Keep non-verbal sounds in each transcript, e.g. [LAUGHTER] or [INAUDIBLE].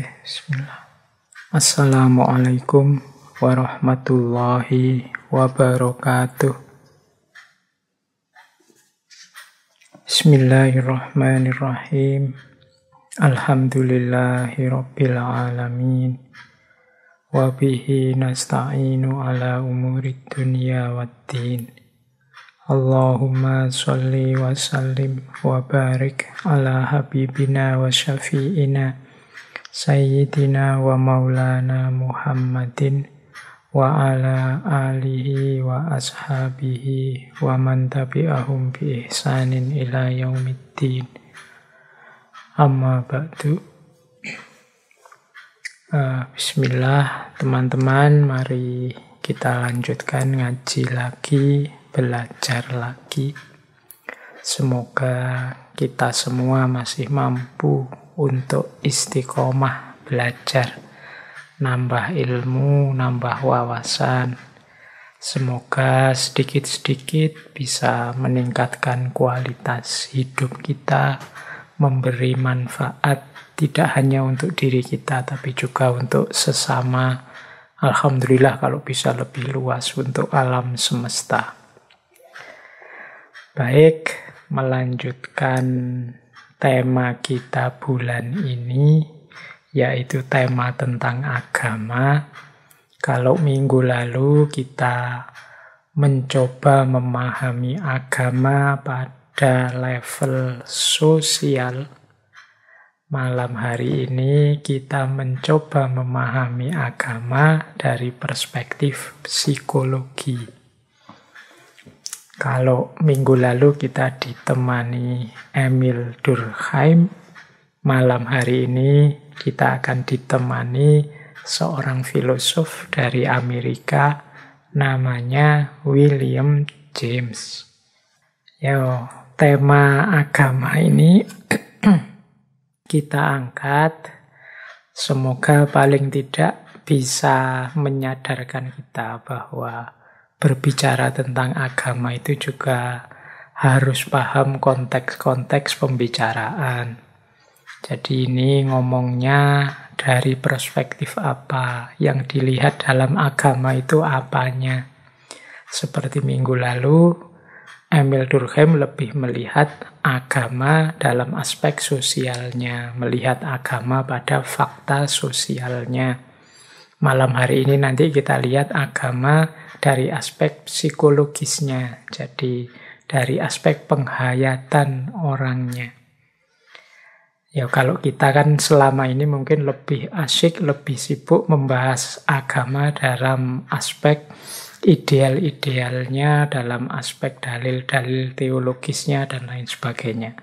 Oke, bismillah. Assalamualaikum warahmatullahi wabarakatuh. Bismillahirrahmanirrahim. Alhamdulillahirabbil alamin. Wa bihi nasta'inu ala umurid dunya waddin. Allahumma salli wa sallim wa barik ala habibina wa syafi'ina Sayyidina wa maulana Muhammadin wa ala alihi wa ashabihi wa man tabi'ahum bi ihsanin ila yaumiddin amma ba'du uh, bismillah teman-teman mari kita lanjutkan ngaji lagi belajar lagi semoga kita semua masih mampu untuk istiqomah belajar, nambah ilmu, nambah wawasan. Semoga sedikit-sedikit bisa meningkatkan kualitas hidup kita, memberi manfaat tidak hanya untuk diri kita, tapi juga untuk sesama. Alhamdulillah, kalau bisa lebih luas untuk alam semesta. Baik, melanjutkan tema kita bulan ini, yaitu tema tentang agama. Kalau minggu lalu kita mencoba memahami agama pada level sosial, Malam hari ini kita mencoba memahami agama dari perspektif psikologi. Kalau minggu lalu kita ditemani Emil Durkheim, malam hari ini kita akan ditemani seorang filosof dari Amerika namanya William James. Yo, tema agama ini [CLEARS THROAT] kita angkat semoga paling tidak bisa menyadarkan kita bahwa berbicara tentang agama itu juga harus paham konteks-konteks pembicaraan. Jadi ini ngomongnya dari perspektif apa, yang dilihat dalam agama itu apanya. Seperti minggu lalu, Emil Durkheim lebih melihat agama dalam aspek sosialnya, melihat agama pada fakta sosialnya. Malam hari ini nanti kita lihat agama dari aspek psikologisnya, jadi dari aspek penghayatan orangnya. Ya kalau kita kan selama ini mungkin lebih asyik, lebih sibuk membahas agama dalam aspek ideal-idealnya, dalam aspek dalil-dalil teologisnya, dan lain sebagainya.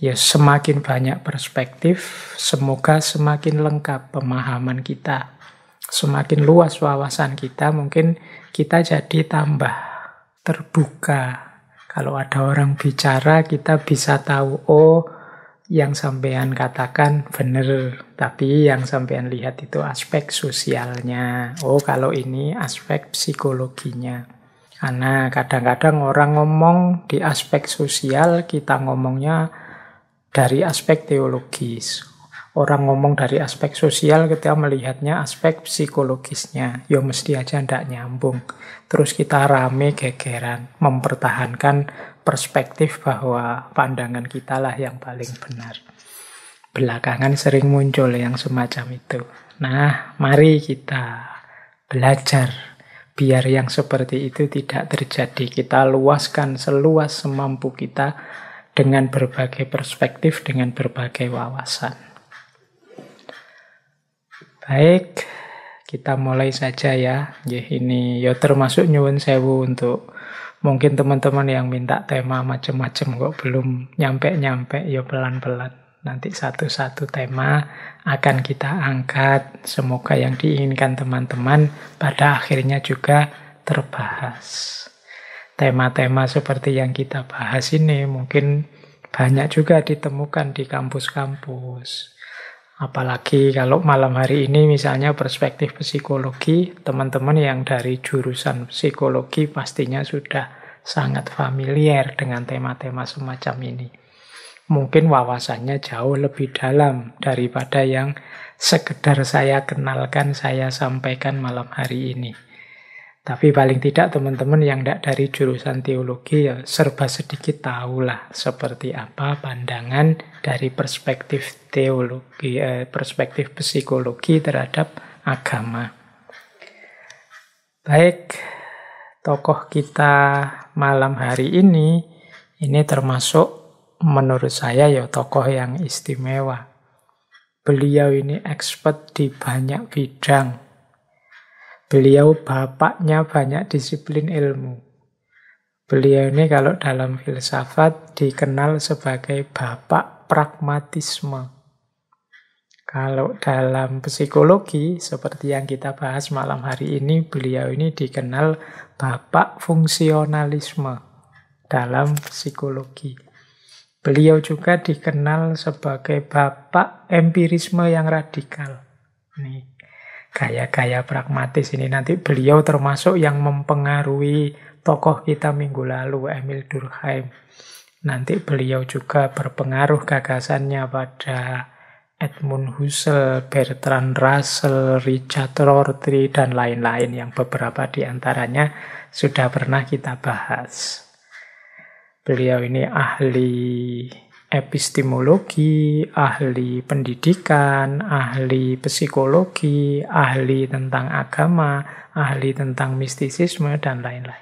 Ya semakin banyak perspektif, semoga semakin lengkap pemahaman kita. Semakin luas wawasan kita, mungkin kita jadi tambah terbuka. Kalau ada orang bicara, kita bisa tahu, oh, yang sampean katakan benar, tapi yang sampean lihat itu aspek sosialnya. Oh, kalau ini aspek psikologinya. Karena kadang-kadang orang ngomong di aspek sosial, kita ngomongnya dari aspek teologis orang ngomong dari aspek sosial kita melihatnya aspek psikologisnya ya mesti aja ndak nyambung terus kita rame gegeran mempertahankan perspektif bahwa pandangan kita lah yang paling benar belakangan sering muncul yang semacam itu nah mari kita belajar biar yang seperti itu tidak terjadi kita luaskan seluas semampu kita dengan berbagai perspektif dengan berbagai wawasan Baik, kita mulai saja ya. ini ya termasuk nyuwun sewu untuk mungkin teman-teman yang minta tema macam-macam kok belum nyampe-nyampe ya pelan-pelan. Nanti satu-satu tema akan kita angkat. Semoga yang diinginkan teman-teman pada akhirnya juga terbahas. Tema-tema seperti yang kita bahas ini mungkin banyak juga ditemukan di kampus-kampus Apalagi kalau malam hari ini misalnya perspektif psikologi, teman-teman yang dari jurusan psikologi pastinya sudah sangat familiar dengan tema-tema semacam ini. Mungkin wawasannya jauh lebih dalam daripada yang sekedar saya kenalkan, saya sampaikan malam hari ini. Tapi paling tidak teman-teman yang tidak dari jurusan teologi ya serba sedikit tahulah seperti apa pandangan dari perspektif teologi, eh, perspektif psikologi terhadap agama. Baik, tokoh kita malam hari ini ini termasuk menurut saya ya tokoh yang istimewa. Beliau ini expert di banyak bidang, Beliau bapaknya banyak disiplin ilmu. Beliau ini kalau dalam filsafat dikenal sebagai bapak pragmatisme. Kalau dalam psikologi, seperti yang kita bahas malam hari ini, beliau ini dikenal bapak fungsionalisme dalam psikologi. Beliau juga dikenal sebagai bapak empirisme yang radikal. Nih, gaya-gaya pragmatis ini nanti beliau termasuk yang mempengaruhi tokoh kita minggu lalu Emil Durkheim. Nanti beliau juga berpengaruh gagasannya pada Edmund Husserl, Bertrand Russell, Richard Rorty, dan lain-lain yang beberapa diantaranya sudah pernah kita bahas. Beliau ini ahli epistemologi, ahli pendidikan, ahli psikologi, ahli tentang agama, ahli tentang mistisisme, dan lain-lain.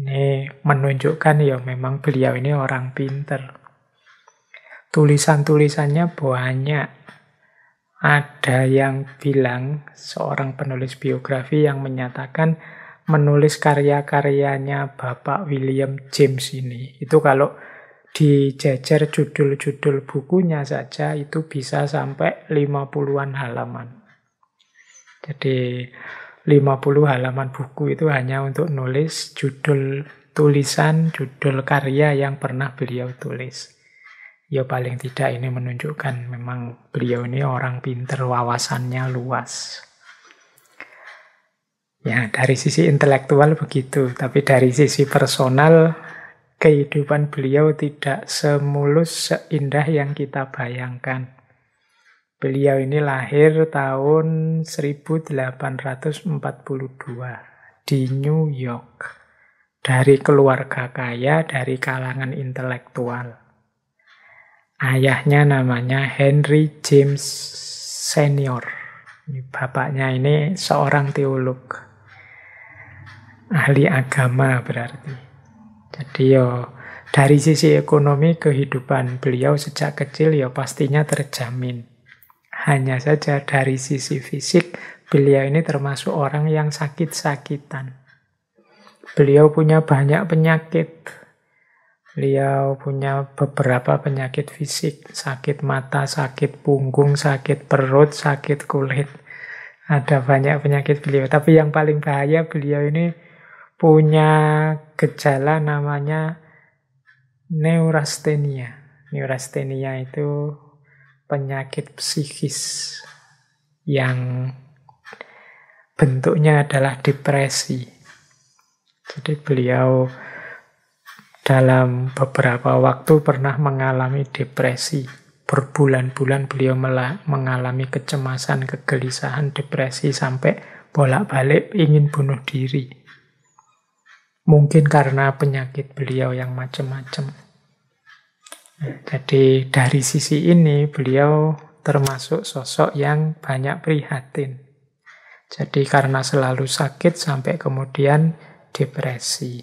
Ini menunjukkan ya memang beliau ini orang pinter. Tulisan-tulisannya banyak. Ada yang bilang seorang penulis biografi yang menyatakan menulis karya-karyanya Bapak William James ini. Itu kalau dijejer judul-judul bukunya saja itu bisa sampai 50-an halaman. Jadi 50 halaman buku itu hanya untuk nulis judul tulisan, judul karya yang pernah beliau tulis. Ya paling tidak ini menunjukkan memang beliau ini orang pinter, wawasannya luas. Ya, dari sisi intelektual begitu, tapi dari sisi personal kehidupan beliau tidak semulus seindah yang kita bayangkan. Beliau ini lahir tahun 1842 di New York. Dari keluarga kaya, dari kalangan intelektual. Ayahnya namanya Henry James Senior. Bapaknya ini seorang teolog. Ahli agama berarti. Jadi yo ya, dari sisi ekonomi kehidupan beliau sejak kecil ya pastinya terjamin. Hanya saja dari sisi fisik beliau ini termasuk orang yang sakit-sakitan. Beliau punya banyak penyakit. Beliau punya beberapa penyakit fisik, sakit mata, sakit punggung, sakit perut, sakit kulit. Ada banyak penyakit beliau, tapi yang paling bahaya beliau ini punya gejala namanya neurastenia. Neurastenia itu penyakit psikis yang bentuknya adalah depresi. Jadi beliau dalam beberapa waktu pernah mengalami depresi. Berbulan-bulan beliau mengalami kecemasan, kegelisahan, depresi sampai bolak-balik ingin bunuh diri. Mungkin karena penyakit beliau yang macam-macam. jadi dari sisi ini beliau termasuk sosok yang banyak prihatin. Jadi karena selalu sakit sampai kemudian depresi.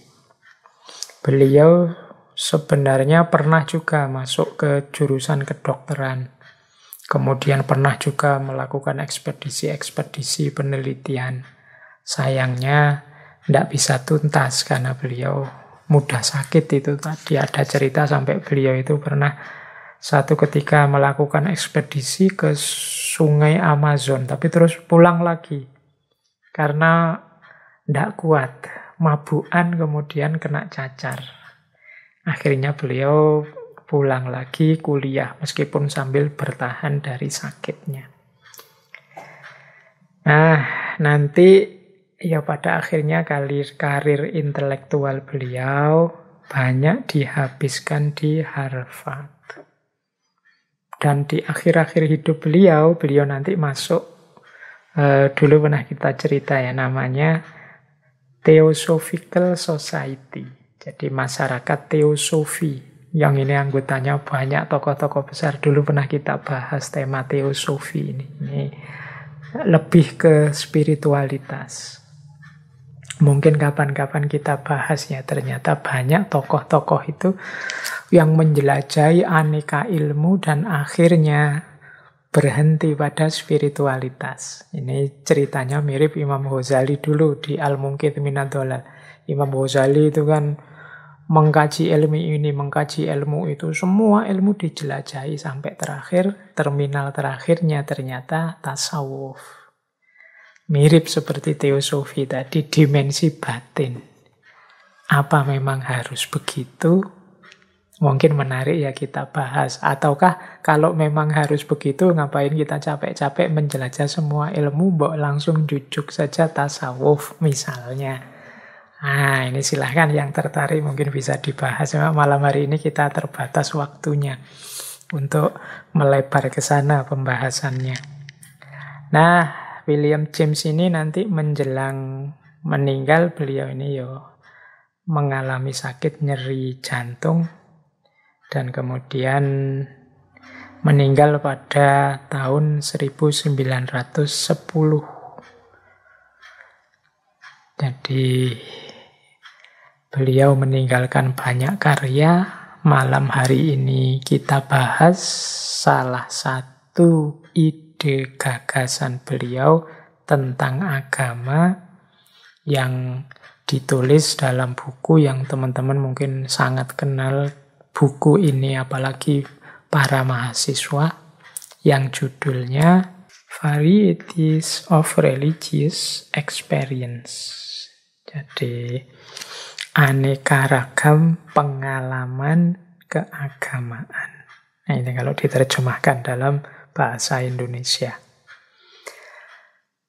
Beliau sebenarnya pernah juga masuk ke jurusan kedokteran. Kemudian pernah juga melakukan ekspedisi-ekspedisi penelitian. Sayangnya tidak bisa tuntas karena beliau mudah sakit itu tadi ada cerita sampai beliau itu pernah satu ketika melakukan ekspedisi ke sungai Amazon tapi terus pulang lagi karena tidak kuat mabuan kemudian kena cacar akhirnya beliau pulang lagi kuliah meskipun sambil bertahan dari sakitnya nah nanti ya pada akhirnya karir, karir intelektual beliau banyak dihabiskan di Harvard. Dan di akhir-akhir hidup beliau, beliau nanti masuk, eh, dulu pernah kita cerita ya namanya Theosophical Society. Jadi masyarakat teosofi yang ini anggotanya banyak tokoh-tokoh besar. Dulu pernah kita bahas tema teosofi ini. ini lebih ke spiritualitas. Mungkin kapan-kapan kita bahas ya, ternyata banyak tokoh-tokoh itu yang menjelajahi aneka ilmu dan akhirnya berhenti pada spiritualitas. Ini ceritanya mirip Imam Ghazali dulu di Al-Mungkit Minadolal. Imam Ghazali itu kan mengkaji ilmu ini, mengkaji ilmu itu, semua ilmu dijelajahi sampai terakhir, terminal terakhirnya ternyata tasawuf. Mirip seperti teosofi tadi, dimensi batin. Apa memang harus begitu? Mungkin menarik ya kita bahas. Ataukah kalau memang harus begitu, ngapain kita capek-capek menjelajah semua ilmu, mbok langsung jujuk saja tasawuf misalnya. Nah, ini silahkan yang tertarik mungkin bisa dibahas. Memang malam hari ini kita terbatas waktunya untuk melebar ke sana pembahasannya. Nah, William James ini nanti menjelang meninggal beliau ini yo mengalami sakit nyeri jantung dan kemudian meninggal pada tahun 1910. Jadi beliau meninggalkan banyak karya. Malam hari ini kita bahas salah satu ide ide gagasan beliau tentang agama yang ditulis dalam buku yang teman-teman mungkin sangat kenal buku ini apalagi para mahasiswa yang judulnya Varieties of Religious Experience. Jadi aneka ragam pengalaman keagamaan. Nah, ini kalau diterjemahkan dalam bahasa Indonesia.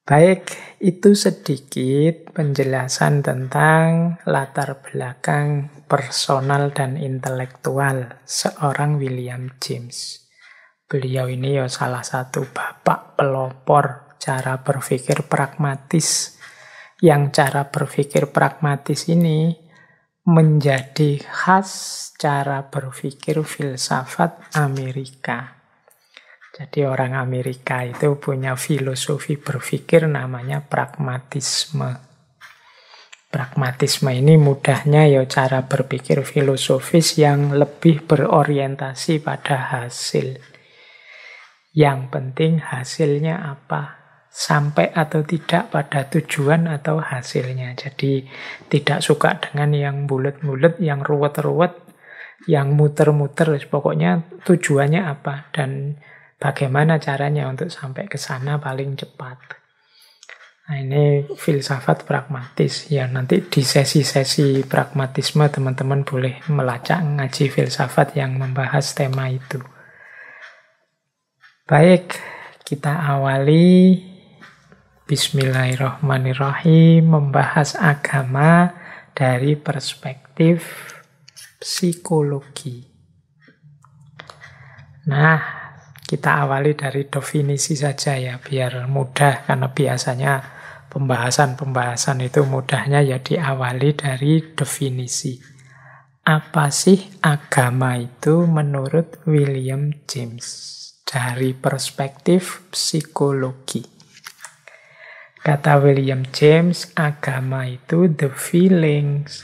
Baik, itu sedikit penjelasan tentang latar belakang personal dan intelektual seorang William James. Beliau ini ya salah satu bapak pelopor cara berpikir pragmatis. Yang cara berpikir pragmatis ini menjadi khas cara berpikir filsafat Amerika. Jadi orang Amerika itu punya filosofi berpikir namanya pragmatisme. Pragmatisme ini mudahnya ya cara berpikir filosofis yang lebih berorientasi pada hasil. Yang penting hasilnya apa? Sampai atau tidak pada tujuan atau hasilnya. Jadi tidak suka dengan yang bulat-bulat, yang ruwet-ruwet, yang muter-muter. Pokoknya tujuannya apa? Dan bagaimana caranya untuk sampai ke sana paling cepat. Nah, ini filsafat pragmatis. Ya, nanti di sesi-sesi pragmatisme teman-teman boleh melacak ngaji filsafat yang membahas tema itu. Baik, kita awali Bismillahirrahmanirrahim membahas agama dari perspektif psikologi. Nah, kita awali dari definisi saja ya, biar mudah karena biasanya pembahasan-pembahasan itu mudahnya ya diawali dari definisi. Apa sih agama itu menurut William James dari perspektif psikologi? Kata William James, agama itu the feelings,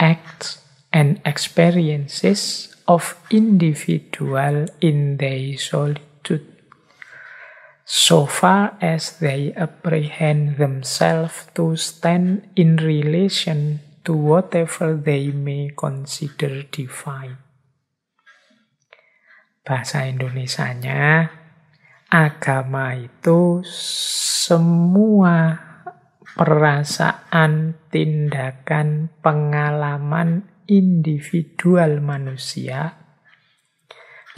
acts, and experiences of individual in their solitude, so far as they apprehend themselves to stand in relation to whatever they may consider divine. Bahasa Indonesianya, agama itu semua perasaan, tindakan, pengalaman, individual manusia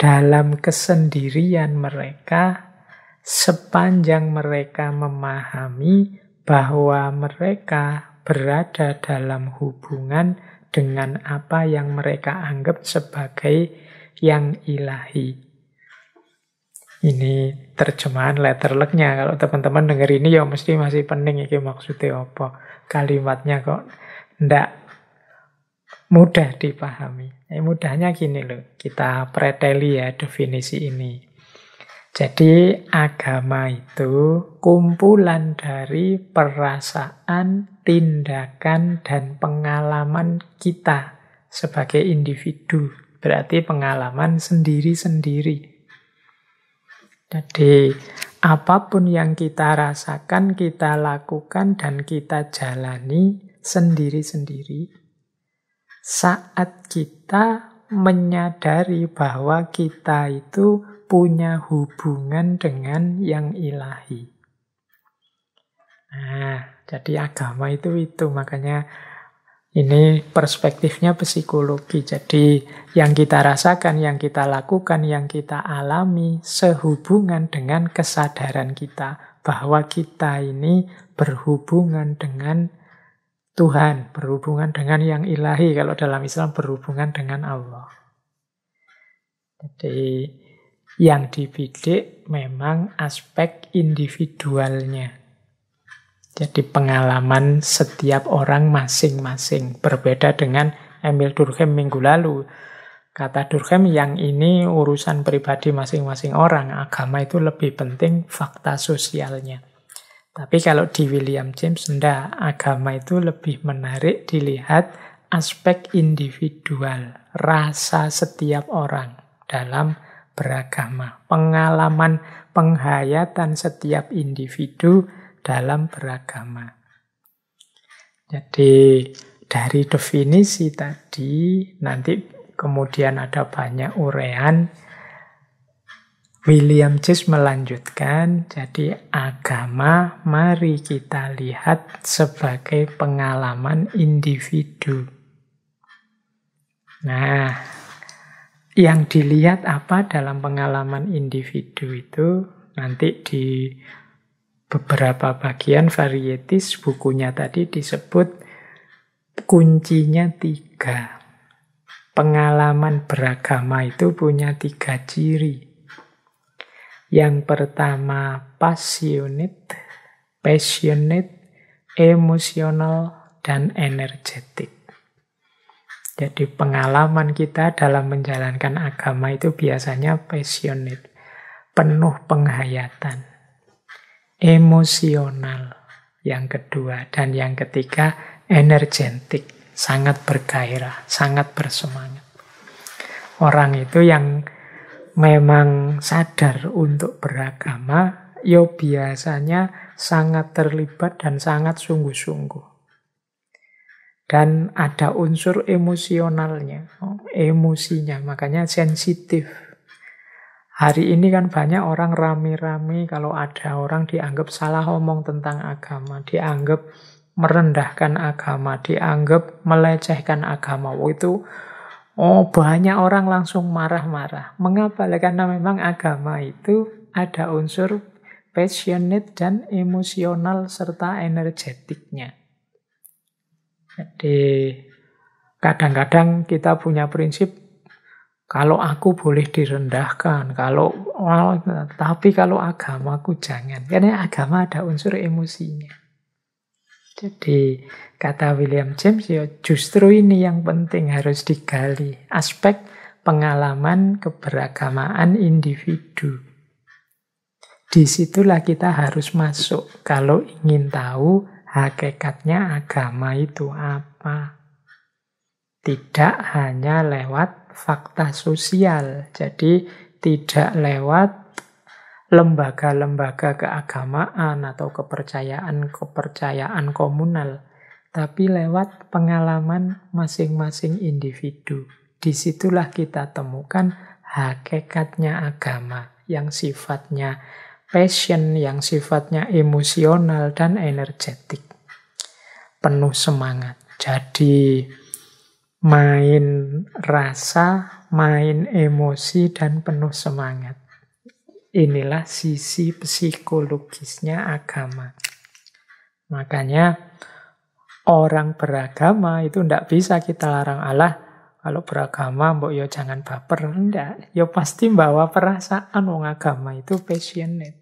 dalam kesendirian mereka sepanjang mereka memahami bahwa mereka berada dalam hubungan dengan apa yang mereka anggap sebagai yang ilahi. Ini terjemahan letter letterleknya. Kalau teman-teman denger ini ya mesti masih pening iki maksudnya apa. Kalimatnya kok ndak mudah dipahami. Eh, mudahnya gini loh, kita preteli ya definisi ini. Jadi agama itu kumpulan dari perasaan, tindakan, dan pengalaman kita sebagai individu. Berarti pengalaman sendiri-sendiri. Jadi apapun yang kita rasakan, kita lakukan, dan kita jalani sendiri-sendiri saat kita menyadari bahwa kita itu punya hubungan dengan yang ilahi. Nah, jadi agama itu itu makanya ini perspektifnya psikologi. Jadi yang kita rasakan, yang kita lakukan, yang kita alami sehubungan dengan kesadaran kita bahwa kita ini berhubungan dengan Tuhan, berhubungan dengan yang ilahi. Kalau dalam Islam berhubungan dengan Allah. Jadi yang dibidik memang aspek individualnya. Jadi pengalaman setiap orang masing-masing. Berbeda dengan Emil Durkheim minggu lalu. Kata Durkheim yang ini urusan pribadi masing-masing orang. Agama itu lebih penting fakta sosialnya. Tapi kalau di William James, enggak. Agama itu lebih menarik dilihat aspek individual, rasa setiap orang dalam beragama. Pengalaman penghayatan setiap individu dalam beragama. Jadi dari definisi tadi, nanti kemudian ada banyak urean William James melanjutkan, jadi agama mari kita lihat sebagai pengalaman individu. Nah, yang dilihat apa dalam pengalaman individu itu nanti di beberapa bagian varietis bukunya tadi disebut kuncinya tiga. Pengalaman beragama itu punya tiga ciri. Yang pertama passionate, passionate, emosional, dan energetik. Jadi pengalaman kita dalam menjalankan agama itu biasanya passionate, penuh penghayatan, emosional yang kedua, dan yang ketiga energetik, sangat bergairah, sangat bersemangat. Orang itu yang memang sadar untuk beragama, yo ya biasanya sangat terlibat dan sangat sungguh-sungguh. Dan ada unsur emosionalnya, oh, emosinya, makanya sensitif. Hari ini kan banyak orang rame-rame kalau ada orang dianggap salah omong tentang agama, dianggap merendahkan agama, dianggap melecehkan agama. Oh, itu Oh, banyak orang langsung marah-marah. Mengapa? Karena memang agama itu ada unsur passionate dan emosional serta energetiknya. Jadi kadang-kadang kita punya prinsip kalau aku boleh direndahkan, kalau oh, tapi kalau agamaku jangan. Karena agama ada unsur emosinya. Jadi kata William James ya justru ini yang penting harus digali aspek pengalaman keberagamaan individu. Disitulah kita harus masuk kalau ingin tahu hakikatnya agama itu apa. Tidak hanya lewat fakta sosial, jadi tidak lewat lembaga-lembaga keagamaan atau kepercayaan-kepercayaan komunal, tapi lewat pengalaman masing-masing individu. Disitulah kita temukan hakikatnya agama yang sifatnya passion, yang sifatnya emosional dan energetik. Penuh semangat. Jadi main rasa, main emosi, dan penuh semangat. Inilah sisi psikologisnya agama. Makanya orang beragama itu tidak bisa kita larang Allah kalau beragama mbok yo ya jangan baper ndak yo ya pasti bawa perasaan wong agama itu passionate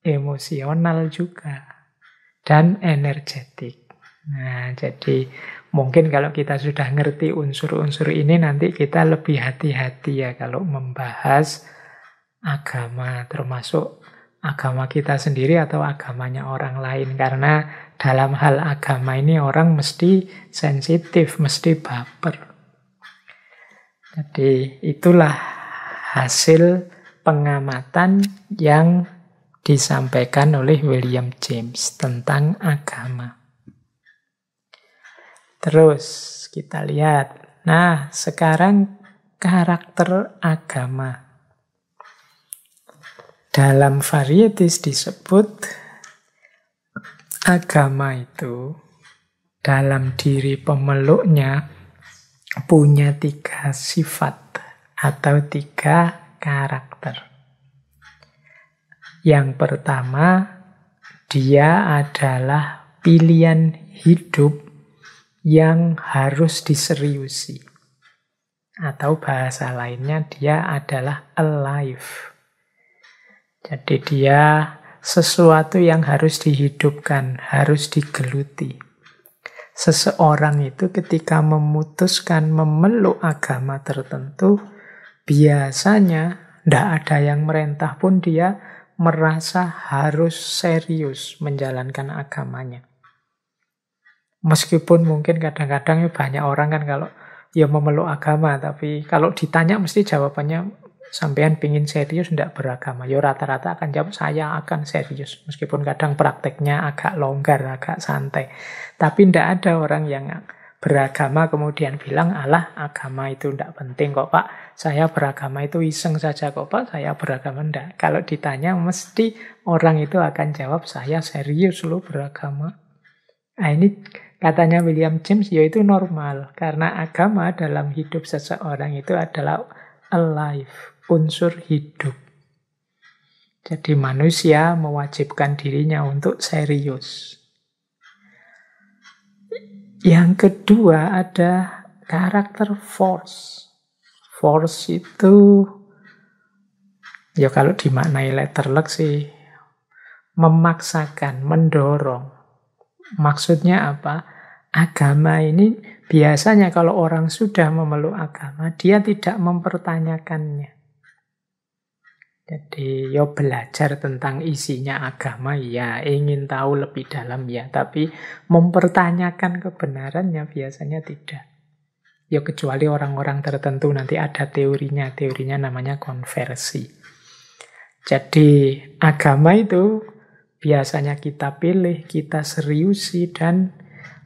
emosional juga dan energetik nah jadi mungkin kalau kita sudah ngerti unsur-unsur ini nanti kita lebih hati-hati ya kalau membahas agama termasuk agama kita sendiri atau agamanya orang lain karena dalam hal agama ini orang mesti sensitif, mesti baper. Jadi itulah hasil pengamatan yang disampaikan oleh William James tentang agama. Terus kita lihat. Nah, sekarang karakter agama dalam varietis disebut agama itu dalam diri pemeluknya punya tiga sifat atau tiga karakter. Yang pertama, dia adalah pilihan hidup yang harus diseriusi. Atau bahasa lainnya, dia adalah alive. Jadi dia sesuatu yang harus dihidupkan, harus digeluti. Seseorang itu ketika memutuskan memeluk agama tertentu, biasanya tidak ada yang merentah pun dia merasa harus serius menjalankan agamanya. Meskipun mungkin kadang-kadang ya banyak orang kan kalau ya memeluk agama, tapi kalau ditanya mesti jawabannya sampean pingin serius ndak beragama ya rata-rata akan jawab saya akan serius meskipun kadang prakteknya agak longgar agak santai tapi ndak ada orang yang beragama kemudian bilang Allah agama itu ndak penting kok pak saya beragama itu iseng saja kok pak saya beragama ndak kalau ditanya mesti orang itu akan jawab saya serius lo beragama nah ini katanya William James yaitu normal karena agama dalam hidup seseorang itu adalah alive unsur hidup. Jadi manusia mewajibkan dirinya untuk serius. Yang kedua ada karakter force. Force itu ya kalau dimaknai letterlek sih memaksakan, mendorong. Maksudnya apa? Agama ini biasanya kalau orang sudah memeluk agama, dia tidak mempertanyakannya. Jadi yo belajar tentang isinya agama ya, ingin tahu lebih dalam ya, tapi mempertanyakan kebenarannya biasanya tidak. Ya kecuali orang-orang tertentu nanti ada teorinya, teorinya namanya konversi. Jadi agama itu biasanya kita pilih, kita seriusi dan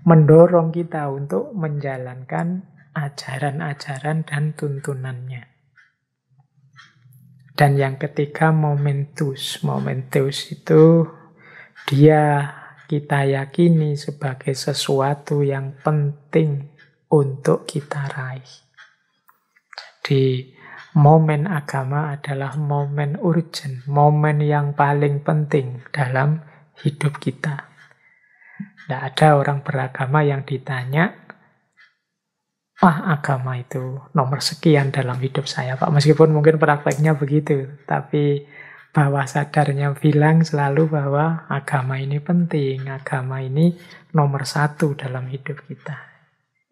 mendorong kita untuk menjalankan ajaran-ajaran dan tuntunannya. Dan yang ketiga momentus. Momentus itu dia kita yakini sebagai sesuatu yang penting untuk kita raih. Di momen agama adalah momen urgent, momen yang paling penting dalam hidup kita. Tidak ada orang beragama yang ditanya Ah agama itu nomor sekian dalam hidup saya Pak. Meskipun mungkin prakteknya begitu, tapi bawah sadarnya bilang selalu bahwa agama ini penting, agama ini nomor satu dalam hidup kita.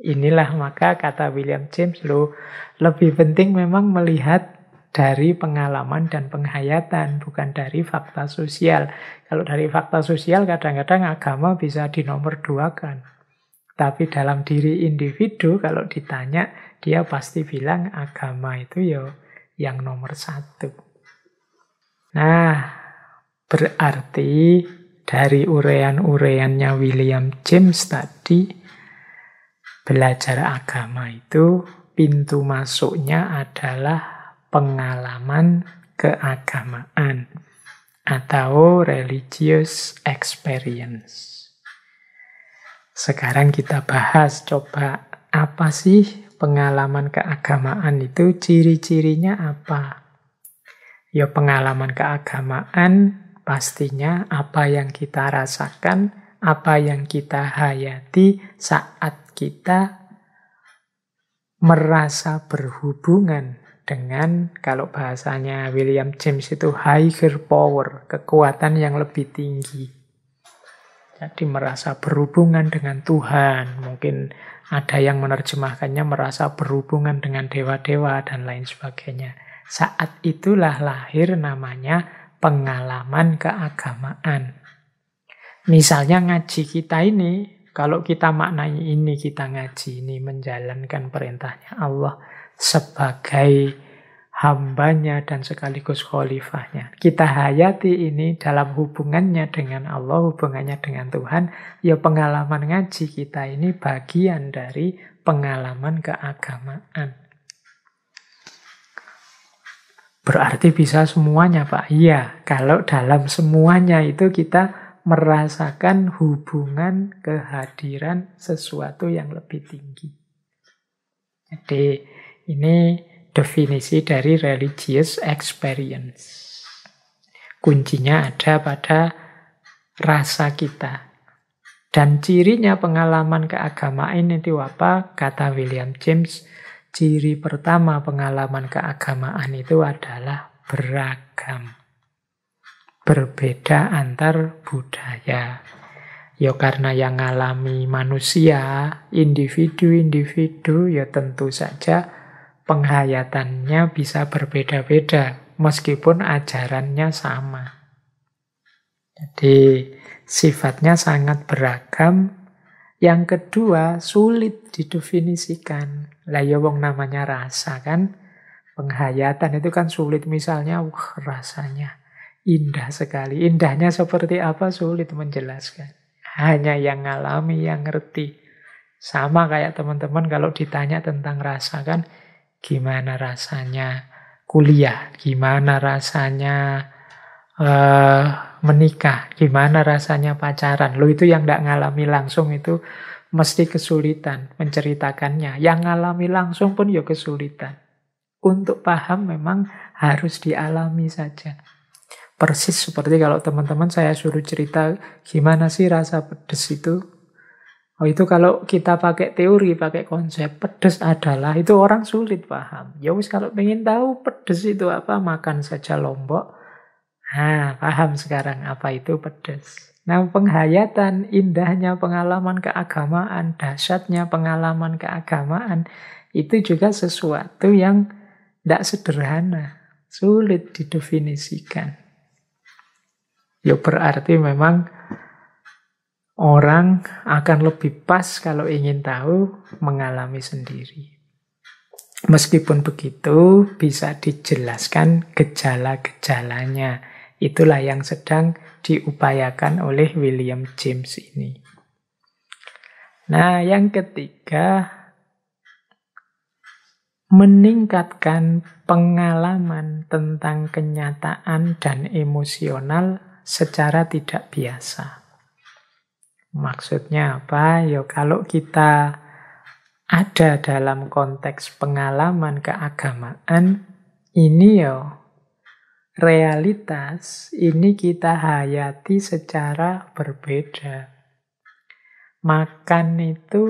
Inilah maka kata William James lo lebih penting memang melihat dari pengalaman dan penghayatan, bukan dari fakta sosial. Kalau dari fakta sosial kadang-kadang agama bisa dinomor dua kan. Tapi dalam diri individu kalau ditanya, dia pasti bilang agama itu ya yang nomor satu. Nah, berarti dari urean-ureannya William James tadi, belajar agama itu pintu masuknya adalah pengalaman keagamaan atau religious experience. Sekarang kita bahas, coba apa sih pengalaman keagamaan itu, ciri-cirinya apa? Ya pengalaman keagamaan pastinya apa yang kita rasakan, apa yang kita hayati saat kita merasa berhubungan dengan kalau bahasanya William James itu higher power, kekuatan yang lebih tinggi. Jadi merasa berhubungan dengan Tuhan. Mungkin ada yang menerjemahkannya merasa berhubungan dengan dewa-dewa dan lain sebagainya. Saat itulah lahir namanya pengalaman keagamaan. Misalnya ngaji kita ini, kalau kita maknai ini, kita ngaji ini, menjalankan perintahnya Allah sebagai hambanya dan sekaligus khalifahnya. Kita hayati ini dalam hubungannya dengan Allah, hubungannya dengan Tuhan. Ya pengalaman ngaji kita ini bagian dari pengalaman keagamaan. Berarti bisa semuanya Pak? Iya, kalau dalam semuanya itu kita merasakan hubungan kehadiran sesuatu yang lebih tinggi. Jadi ini definisi dari religious experience. Kuncinya ada pada rasa kita. Dan cirinya pengalaman keagamaan itu apa? Kata William James, ciri pertama pengalaman keagamaan itu adalah beragam. Berbeda antar budaya. Ya karena yang alami manusia, individu-individu, ya tentu saja penghayatannya bisa berbeda-beda meskipun ajarannya sama. Jadi sifatnya sangat beragam. Yang kedua, sulit didefinisikan. Lah ya wong namanya rasa kan. Penghayatan itu kan sulit misalnya wah rasanya indah sekali. Indahnya seperti apa sulit menjelaskan. Hanya yang ngalami yang ngerti. Sama kayak teman-teman kalau ditanya tentang rasa kan, gimana rasanya kuliah, gimana rasanya uh, menikah, gimana rasanya pacaran. Lo itu yang nggak ngalami langsung itu mesti kesulitan menceritakannya. Yang ngalami langsung pun ya kesulitan. Untuk paham memang harus dialami saja. Persis seperti kalau teman-teman saya suruh cerita gimana sih rasa pedes itu Oh itu kalau kita pakai teori, pakai konsep pedes adalah itu orang sulit paham. Ya wis kalau pengen tahu pedes itu apa makan saja lombok. Nah paham sekarang apa itu pedes. Nah penghayatan indahnya pengalaman keagamaan, dahsyatnya pengalaman keagamaan itu juga sesuatu yang tidak sederhana, sulit didefinisikan. Ya berarti memang orang akan lebih pas kalau ingin tahu mengalami sendiri. Meskipun begitu, bisa dijelaskan gejala-gejalanya. Itulah yang sedang diupayakan oleh William James ini. Nah, yang ketiga, meningkatkan pengalaman tentang kenyataan dan emosional secara tidak biasa. Maksudnya apa? Ya kalau kita ada dalam konteks pengalaman keagamaan, ini ya realitas ini kita hayati secara berbeda. Makan itu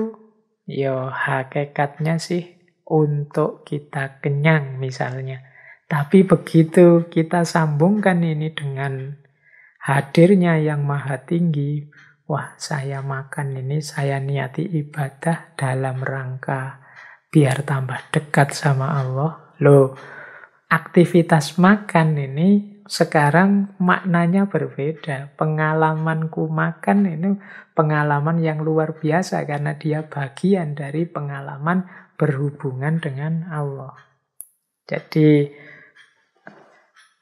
ya hakikatnya sih untuk kita kenyang misalnya. Tapi begitu kita sambungkan ini dengan hadirnya yang maha tinggi, wah saya makan ini saya niati ibadah dalam rangka biar tambah dekat sama Allah. Loh, aktivitas makan ini sekarang maknanya berbeda. Pengalamanku makan ini pengalaman yang luar biasa karena dia bagian dari pengalaman berhubungan dengan Allah. Jadi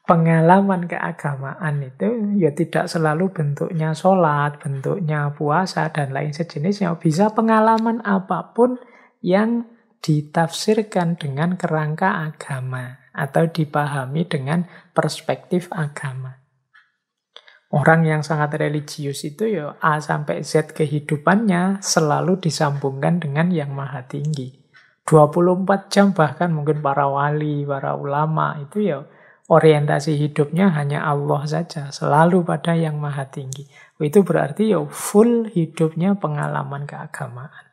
pengalaman keagamaan itu ya tidak selalu bentuknya sholat, bentuknya puasa, dan lain sejenisnya. Bisa pengalaman apapun yang ditafsirkan dengan kerangka agama atau dipahami dengan perspektif agama. Orang yang sangat religius itu ya A sampai Z kehidupannya selalu disambungkan dengan yang maha tinggi. 24 jam bahkan mungkin para wali, para ulama itu ya orientasi hidupnya hanya Allah saja, selalu pada yang maha tinggi. Itu berarti ya full hidupnya pengalaman keagamaan.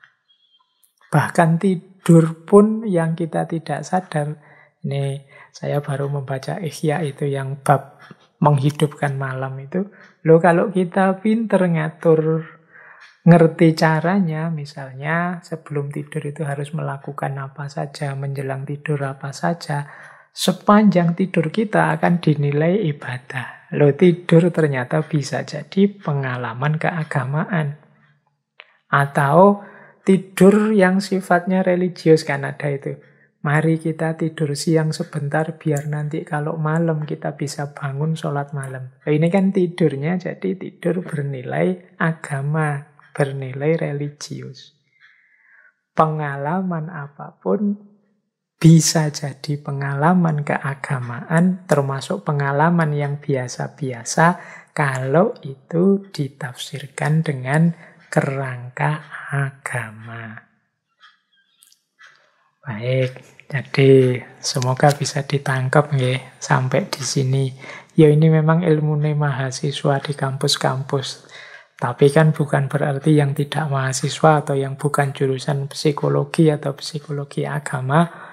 Bahkan tidur pun yang kita tidak sadar. Ini saya baru membaca Ihya itu yang bab menghidupkan malam itu. Loh kalau kita pinter ngatur ngerti caranya misalnya sebelum tidur itu harus melakukan apa saja, menjelang tidur apa saja, sepanjang tidur kita akan dinilai ibadah. lo tidur ternyata bisa jadi pengalaman keagamaan. Atau tidur yang sifatnya religius kan ada itu. Mari kita tidur siang sebentar biar nanti kalau malam kita bisa bangun sholat malam. Nah, ini kan tidurnya jadi tidur bernilai agama, bernilai religius. Pengalaman apapun bisa jadi pengalaman keagamaan termasuk pengalaman yang biasa-biasa kalau itu ditafsirkan dengan kerangka agama. Baik, jadi semoga bisa ditangkap ya sampai di sini. Ya ini memang ilmu mahasiswa di kampus-kampus. Tapi kan bukan berarti yang tidak mahasiswa atau yang bukan jurusan psikologi atau psikologi agama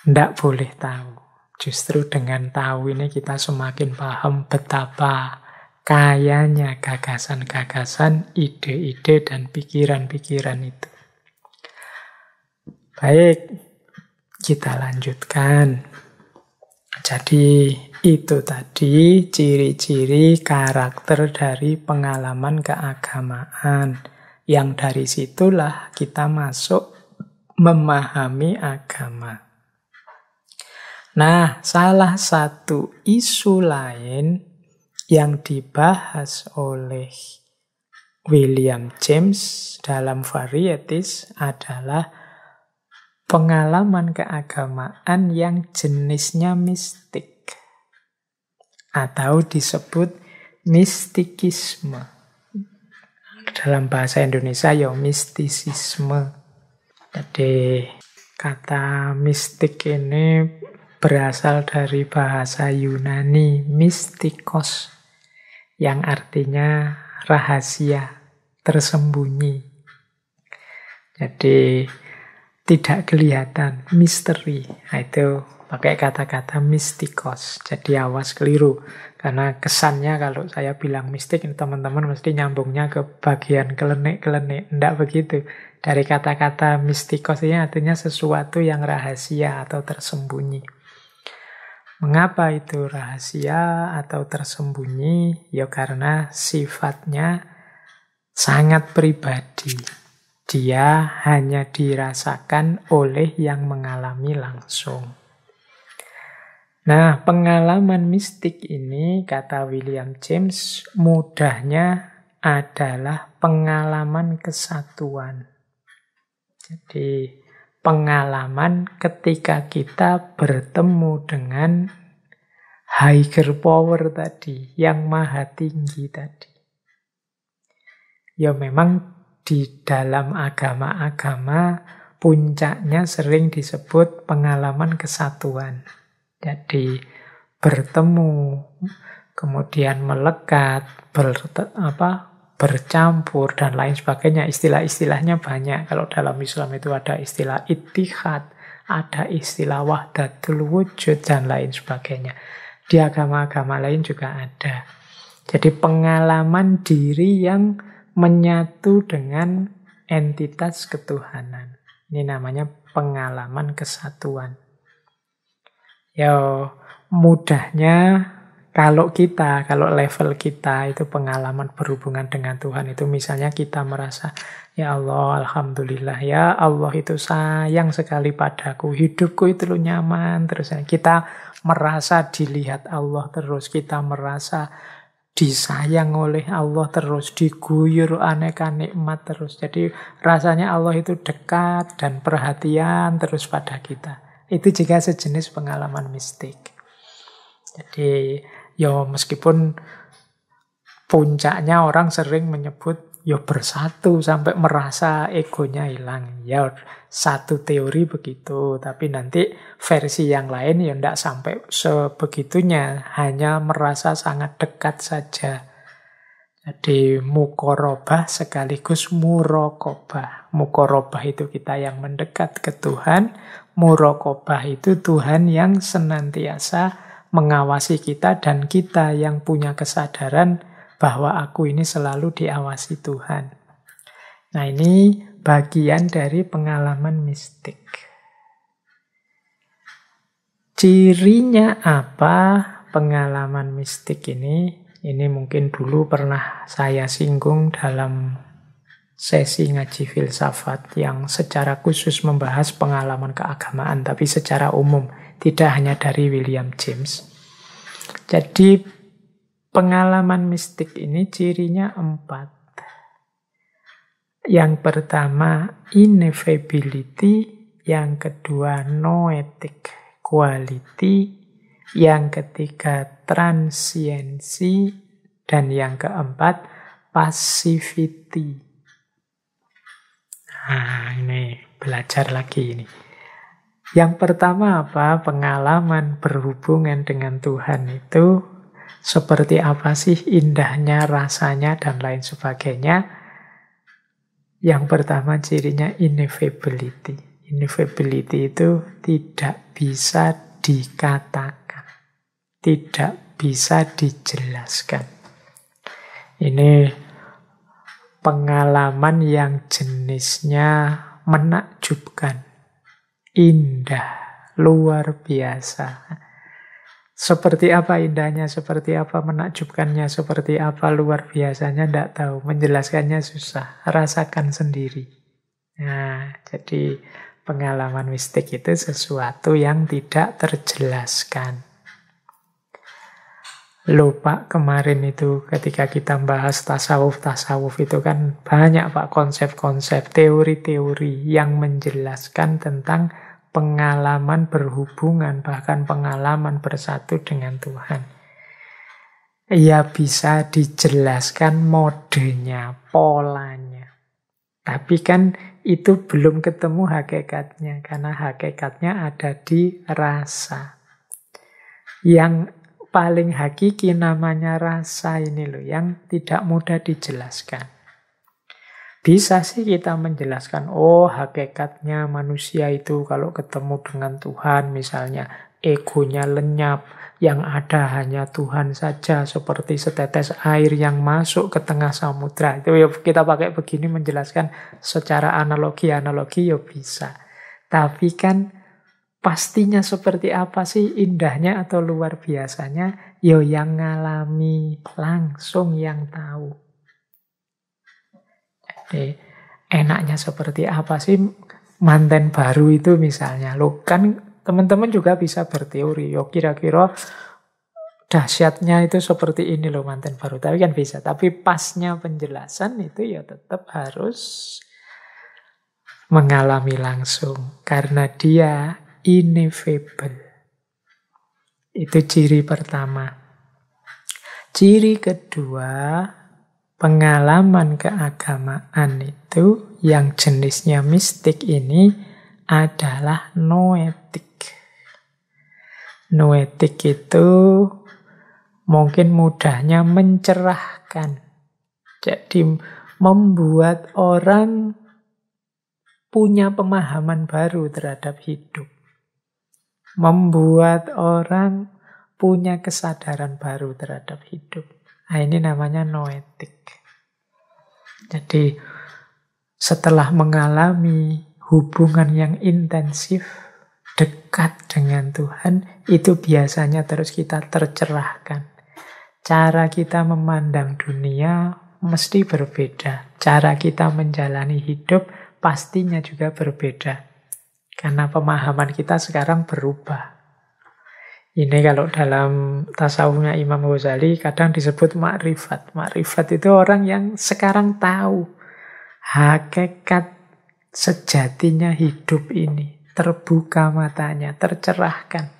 tidak boleh tahu. Justru dengan tahu ini kita semakin paham betapa kayanya gagasan-gagasan, ide-ide, dan pikiran-pikiran itu. Baik, kita lanjutkan. Jadi, itu tadi ciri-ciri karakter dari pengalaman keagamaan. Yang dari situlah kita masuk memahami agama. Nah, salah satu isu lain yang dibahas oleh William James dalam varietis adalah pengalaman keagamaan yang jenisnya mistik atau disebut mistikisme. Dalam bahasa Indonesia ya mistisisme. Jadi kata mistik ini berasal dari bahasa Yunani mistikos yang artinya rahasia, tersembunyi. Jadi tidak kelihatan, misteri. Nah, itu pakai kata-kata mistikos. Jadi awas keliru. Karena kesannya kalau saya bilang mistik, teman-teman mesti nyambungnya ke bagian kelenik-kelenik. Tidak begitu. Dari kata-kata mistikos ini artinya sesuatu yang rahasia atau tersembunyi. Mengapa itu rahasia atau tersembunyi? Ya karena sifatnya sangat pribadi. Dia hanya dirasakan oleh yang mengalami langsung. Nah, pengalaman mistik ini, kata William James, mudahnya adalah pengalaman kesatuan. Jadi, pengalaman ketika kita bertemu dengan higher power tadi, yang maha tinggi tadi. Ya memang di dalam agama-agama puncaknya sering disebut pengalaman kesatuan. Jadi bertemu, kemudian melekat, ber, apa, bercampur dan lain sebagainya. Istilah-istilahnya banyak. Kalau dalam Islam itu ada istilah itihad, ada istilah wahdatul wujud, dan lain sebagainya. Di agama-agama lain juga ada. Jadi pengalaman diri yang menyatu dengan entitas ketuhanan. Ini namanya pengalaman kesatuan. Ya, mudahnya kalau kita, kalau level kita itu pengalaman berhubungan dengan Tuhan itu misalnya kita merasa ya Allah, alhamdulillah ya Allah itu sayang sekali padaku, hidupku itu lu nyaman terus ya, kita merasa dilihat Allah terus, kita merasa disayang oleh Allah terus, diguyur aneka nikmat terus. Jadi rasanya Allah itu dekat dan perhatian terus pada kita. Itu juga sejenis pengalaman mistik. Jadi Yo ya, meskipun puncaknya orang sering menyebut yo ya, bersatu sampai merasa egonya hilang. Ya satu teori begitu, tapi nanti versi yang lain ya ndak sampai sebegitunya, hanya merasa sangat dekat saja. Jadi mukorobah sekaligus murokobah. Mukorobah itu kita yang mendekat ke Tuhan, murokobah itu Tuhan yang senantiasa mengawasi kita dan kita yang punya kesadaran bahwa aku ini selalu diawasi Tuhan. Nah, ini bagian dari pengalaman mistik. Cirinya apa pengalaman mistik ini? Ini mungkin dulu pernah saya singgung dalam sesi ngaji filsafat yang secara khusus membahas pengalaman keagamaan, tapi secara umum tidak hanya dari William James. Jadi pengalaman mistik ini cirinya empat. Yang pertama ineffability, yang kedua noetic quality, yang ketiga transiensi, dan yang keempat passivity. Nah, ini belajar lagi ini. Yang pertama apa? Pengalaman berhubungan dengan Tuhan itu seperti apa sih indahnya, rasanya, dan lain sebagainya. Yang pertama cirinya ineffability. Ineffability itu tidak bisa dikatakan, tidak bisa dijelaskan. Ini pengalaman yang jenisnya menakjubkan Indah, luar biasa. Seperti apa indahnya, seperti apa menakjubkannya, seperti apa luar biasanya, tidak tahu. Menjelaskannya susah, rasakan sendiri. Nah, jadi pengalaman mistik itu sesuatu yang tidak terjelaskan. Lupa kemarin itu ketika kita bahas tasawuf-tasawuf itu kan banyak pak konsep-konsep, teori-teori yang menjelaskan tentang pengalaman berhubungan, bahkan pengalaman bersatu dengan Tuhan. Ya bisa dijelaskan modenya, polanya. Tapi kan itu belum ketemu hakikatnya, karena hakikatnya ada di rasa. Yang paling hakiki namanya rasa ini loh, yang tidak mudah dijelaskan. Bisa sih kita menjelaskan, oh hakikatnya manusia itu kalau ketemu dengan Tuhan misalnya, egonya lenyap, yang ada hanya Tuhan saja seperti setetes air yang masuk ke tengah samudra. Itu ya kita pakai begini menjelaskan secara analogi-analogi ya bisa. Tapi kan pastinya seperti apa sih indahnya atau luar biasanya? Yo ya, yang ngalami langsung yang tahu. Jadi, eh, enaknya seperti apa sih manten baru itu misalnya. Lo kan teman-teman juga bisa berteori. Yo kira-kira dahsyatnya itu seperti ini loh manten baru. Tapi kan bisa. Tapi pasnya penjelasan itu ya tetap harus mengalami langsung. Karena dia inevitable. Itu ciri pertama. Ciri kedua, pengalaman keagamaan itu yang jenisnya mistik ini adalah noetik. Noetik itu mungkin mudahnya mencerahkan. Jadi membuat orang punya pemahaman baru terhadap hidup. Membuat orang punya kesadaran baru terhadap hidup. Nah, ini namanya noetik. Jadi, setelah mengalami hubungan yang intensif, dekat dengan Tuhan, itu biasanya terus kita tercerahkan. Cara kita memandang dunia mesti berbeda. Cara kita menjalani hidup pastinya juga berbeda. Karena pemahaman kita sekarang berubah. Ini kalau dalam tasawufnya Imam Ghazali kadang disebut makrifat. Makrifat itu orang yang sekarang tahu hakikat sejatinya hidup ini. Terbuka matanya, tercerahkan.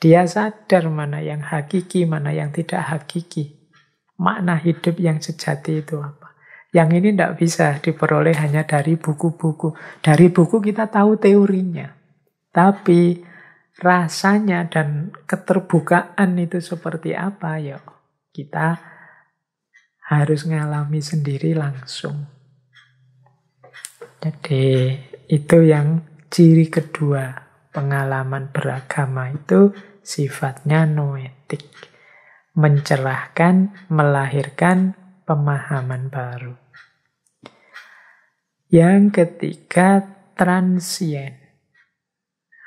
Dia sadar mana yang hakiki, mana yang tidak hakiki. Makna hidup yang sejati itu apa? Yang ini tidak bisa diperoleh hanya dari buku-buku. Dari buku kita tahu teorinya. Tapi rasanya dan keterbukaan itu seperti apa ya kita harus ngalami sendiri langsung. Jadi itu yang ciri kedua pengalaman beragama itu sifatnya noetik. Mencerahkan, melahirkan pemahaman baru. Yang ketiga transien.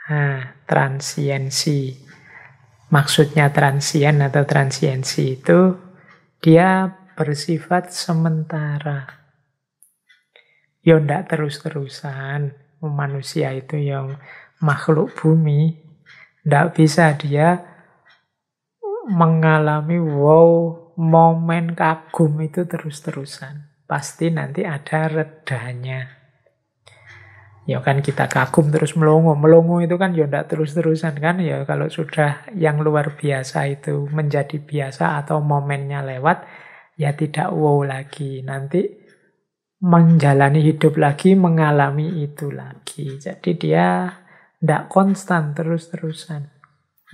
Nah, transiensi. Maksudnya transien atau transiensi itu dia bersifat sementara. Ya ndak terus-terusan. Manusia itu yang makhluk bumi. Ndak bisa dia mengalami wow momen kagum itu terus-terusan. Pasti nanti ada redanya ya kan kita kagum terus melongo melongo itu kan ya ndak terus-terusan kan ya kalau sudah yang luar biasa itu menjadi biasa atau momennya lewat ya tidak wow lagi nanti menjalani hidup lagi mengalami itu lagi jadi dia tidak konstan terus-terusan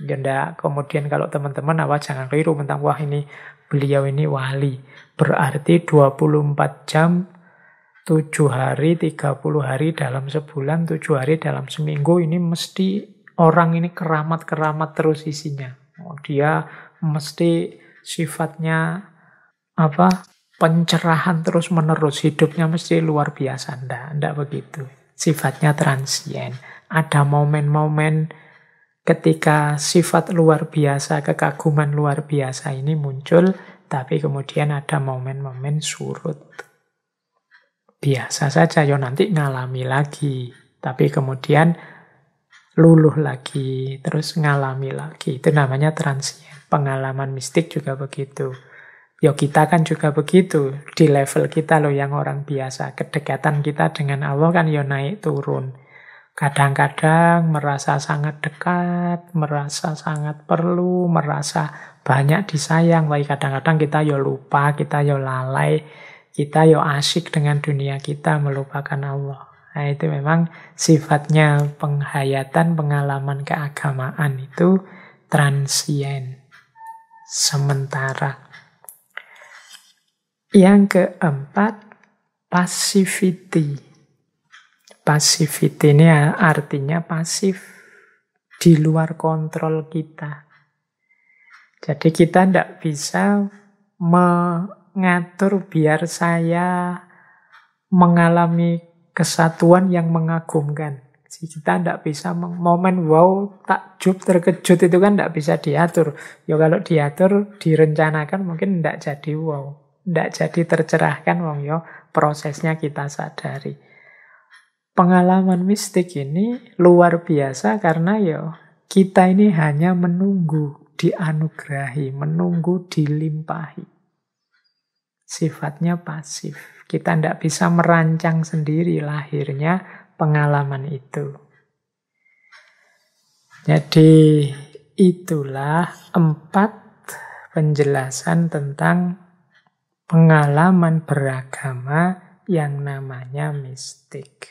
ya ndak kemudian kalau teman-teman awas jangan keliru tentang wah ini beliau ini wali berarti 24 jam 7 hari, 30 hari dalam sebulan, 7 hari dalam seminggu ini mesti orang ini keramat-keramat terus isinya. Oh, dia mesti sifatnya apa? pencerahan terus menerus hidupnya mesti luar biasa ndak ndak begitu sifatnya transien ada momen-momen ketika sifat luar biasa kekaguman luar biasa ini muncul tapi kemudian ada momen-momen surut biasa saja, yo nanti ngalami lagi. Tapi kemudian luluh lagi, terus ngalami lagi. Itu namanya transnya Pengalaman mistik juga begitu. Yo kita kan juga begitu di level kita loh yang orang biasa. Kedekatan kita dengan Allah kan yo naik turun. Kadang-kadang merasa sangat dekat, merasa sangat perlu, merasa banyak disayang. Tapi kadang-kadang kita yo lupa, kita yo lalai kita yo asik dengan dunia kita melupakan Allah. Nah itu memang sifatnya penghayatan pengalaman keagamaan itu transien, sementara. Yang keempat, passivity. Passivity ini artinya pasif, di luar kontrol kita. Jadi kita tidak bisa ngatur biar saya mengalami kesatuan yang mengagumkan. Kita tidak bisa momen wow, takjub, terkejut itu kan tidak bisa diatur. Ya kalau diatur, direncanakan mungkin tidak jadi wow. Tidak jadi tercerahkan wong yo ya, prosesnya kita sadari. Pengalaman mistik ini luar biasa karena yo ya, kita ini hanya menunggu dianugerahi, menunggu dilimpahi sifatnya pasif. Kita tidak bisa merancang sendiri lahirnya pengalaman itu. Jadi itulah empat penjelasan tentang pengalaman beragama yang namanya mistik.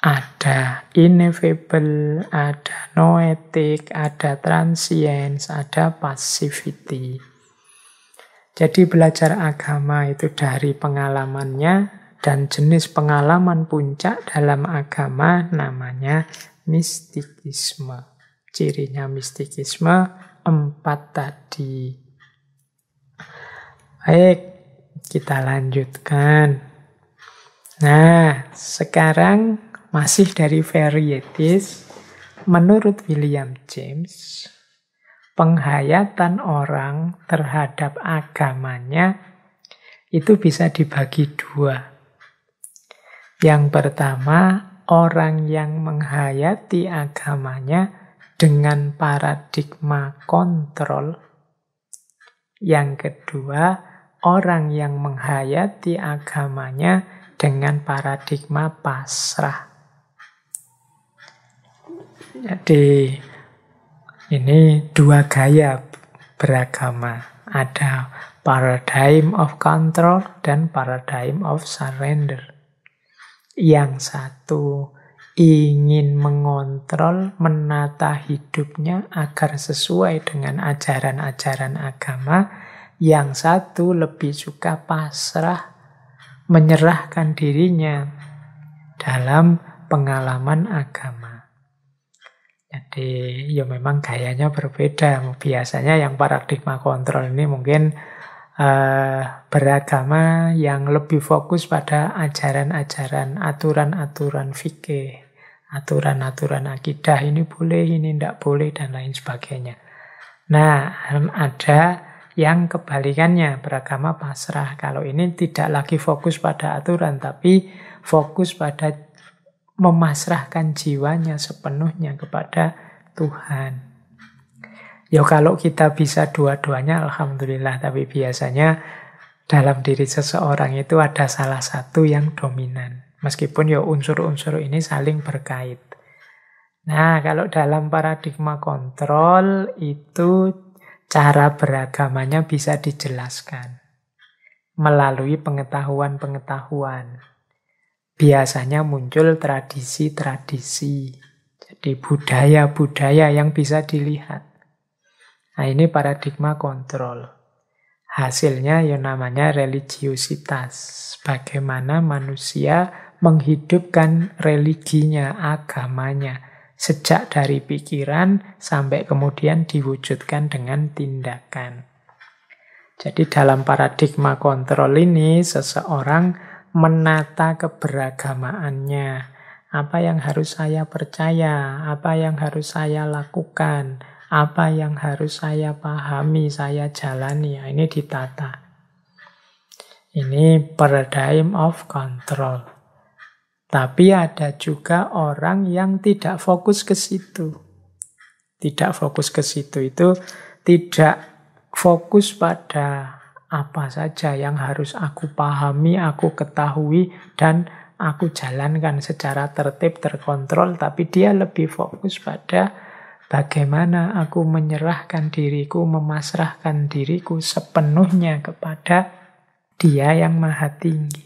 Ada ineffable, ada noetik, ada transience, ada passivity. Jadi belajar agama itu dari pengalamannya dan jenis pengalaman puncak dalam agama namanya mistikisme. Cirinya mistikisme empat tadi. Baik, kita lanjutkan. Nah, sekarang masih dari varieties. Menurut William James, penghayatan orang terhadap agamanya itu bisa dibagi dua. Yang pertama, orang yang menghayati agamanya dengan paradigma kontrol. Yang kedua, orang yang menghayati agamanya dengan paradigma pasrah. Jadi, ini dua gaya beragama. Ada paradigm of control dan paradigm of surrender. Yang satu ingin mengontrol, menata hidupnya agar sesuai dengan ajaran-ajaran agama. Yang satu lebih suka pasrah, menyerahkan dirinya dalam pengalaman agama. Jadi ya memang gayanya berbeda. Biasanya yang paradigma kontrol ini mungkin eh, beragama yang lebih fokus pada ajaran-ajaran, aturan-aturan fikih, aturan-aturan akidah ini boleh, ini tidak boleh dan lain sebagainya. Nah, ada yang kebalikannya beragama pasrah. Kalau ini tidak lagi fokus pada aturan tapi fokus pada memasrahkan jiwanya sepenuhnya kepada Tuhan. Ya kalau kita bisa dua-duanya alhamdulillah, tapi biasanya dalam diri seseorang itu ada salah satu yang dominan. Meskipun ya unsur-unsur ini saling berkait. Nah, kalau dalam paradigma kontrol itu cara beragamanya bisa dijelaskan melalui pengetahuan-pengetahuan biasanya muncul tradisi-tradisi. Jadi budaya-budaya yang bisa dilihat. Nah ini paradigma kontrol. Hasilnya yang namanya religiositas. Bagaimana manusia menghidupkan religinya, agamanya. Sejak dari pikiran sampai kemudian diwujudkan dengan tindakan. Jadi dalam paradigma kontrol ini seseorang menata keberagamaannya. Apa yang harus saya percaya, apa yang harus saya lakukan, apa yang harus saya pahami, saya jalani. Ya, Ini ditata. Ini paradigm of control. Tapi ada juga orang yang tidak fokus ke situ. Tidak fokus ke situ itu tidak fokus pada apa saja yang harus aku pahami, aku ketahui, dan aku jalankan secara tertib, terkontrol, tapi dia lebih fokus pada bagaimana aku menyerahkan diriku, memasrahkan diriku sepenuhnya kepada dia yang maha tinggi.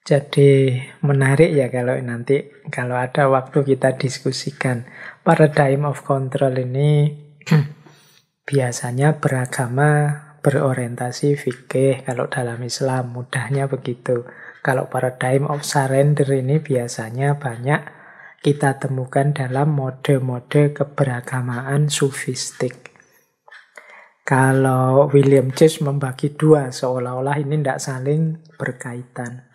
Jadi menarik ya kalau nanti kalau ada waktu kita diskusikan paradigm of control ini [CLEARS THROAT] biasanya beragama berorientasi fikih kalau dalam Islam mudahnya begitu. Kalau paradigm of surrender ini biasanya banyak kita temukan dalam mode-mode keberagamaan sufistik. Kalau William James membagi dua seolah-olah ini tidak saling berkaitan.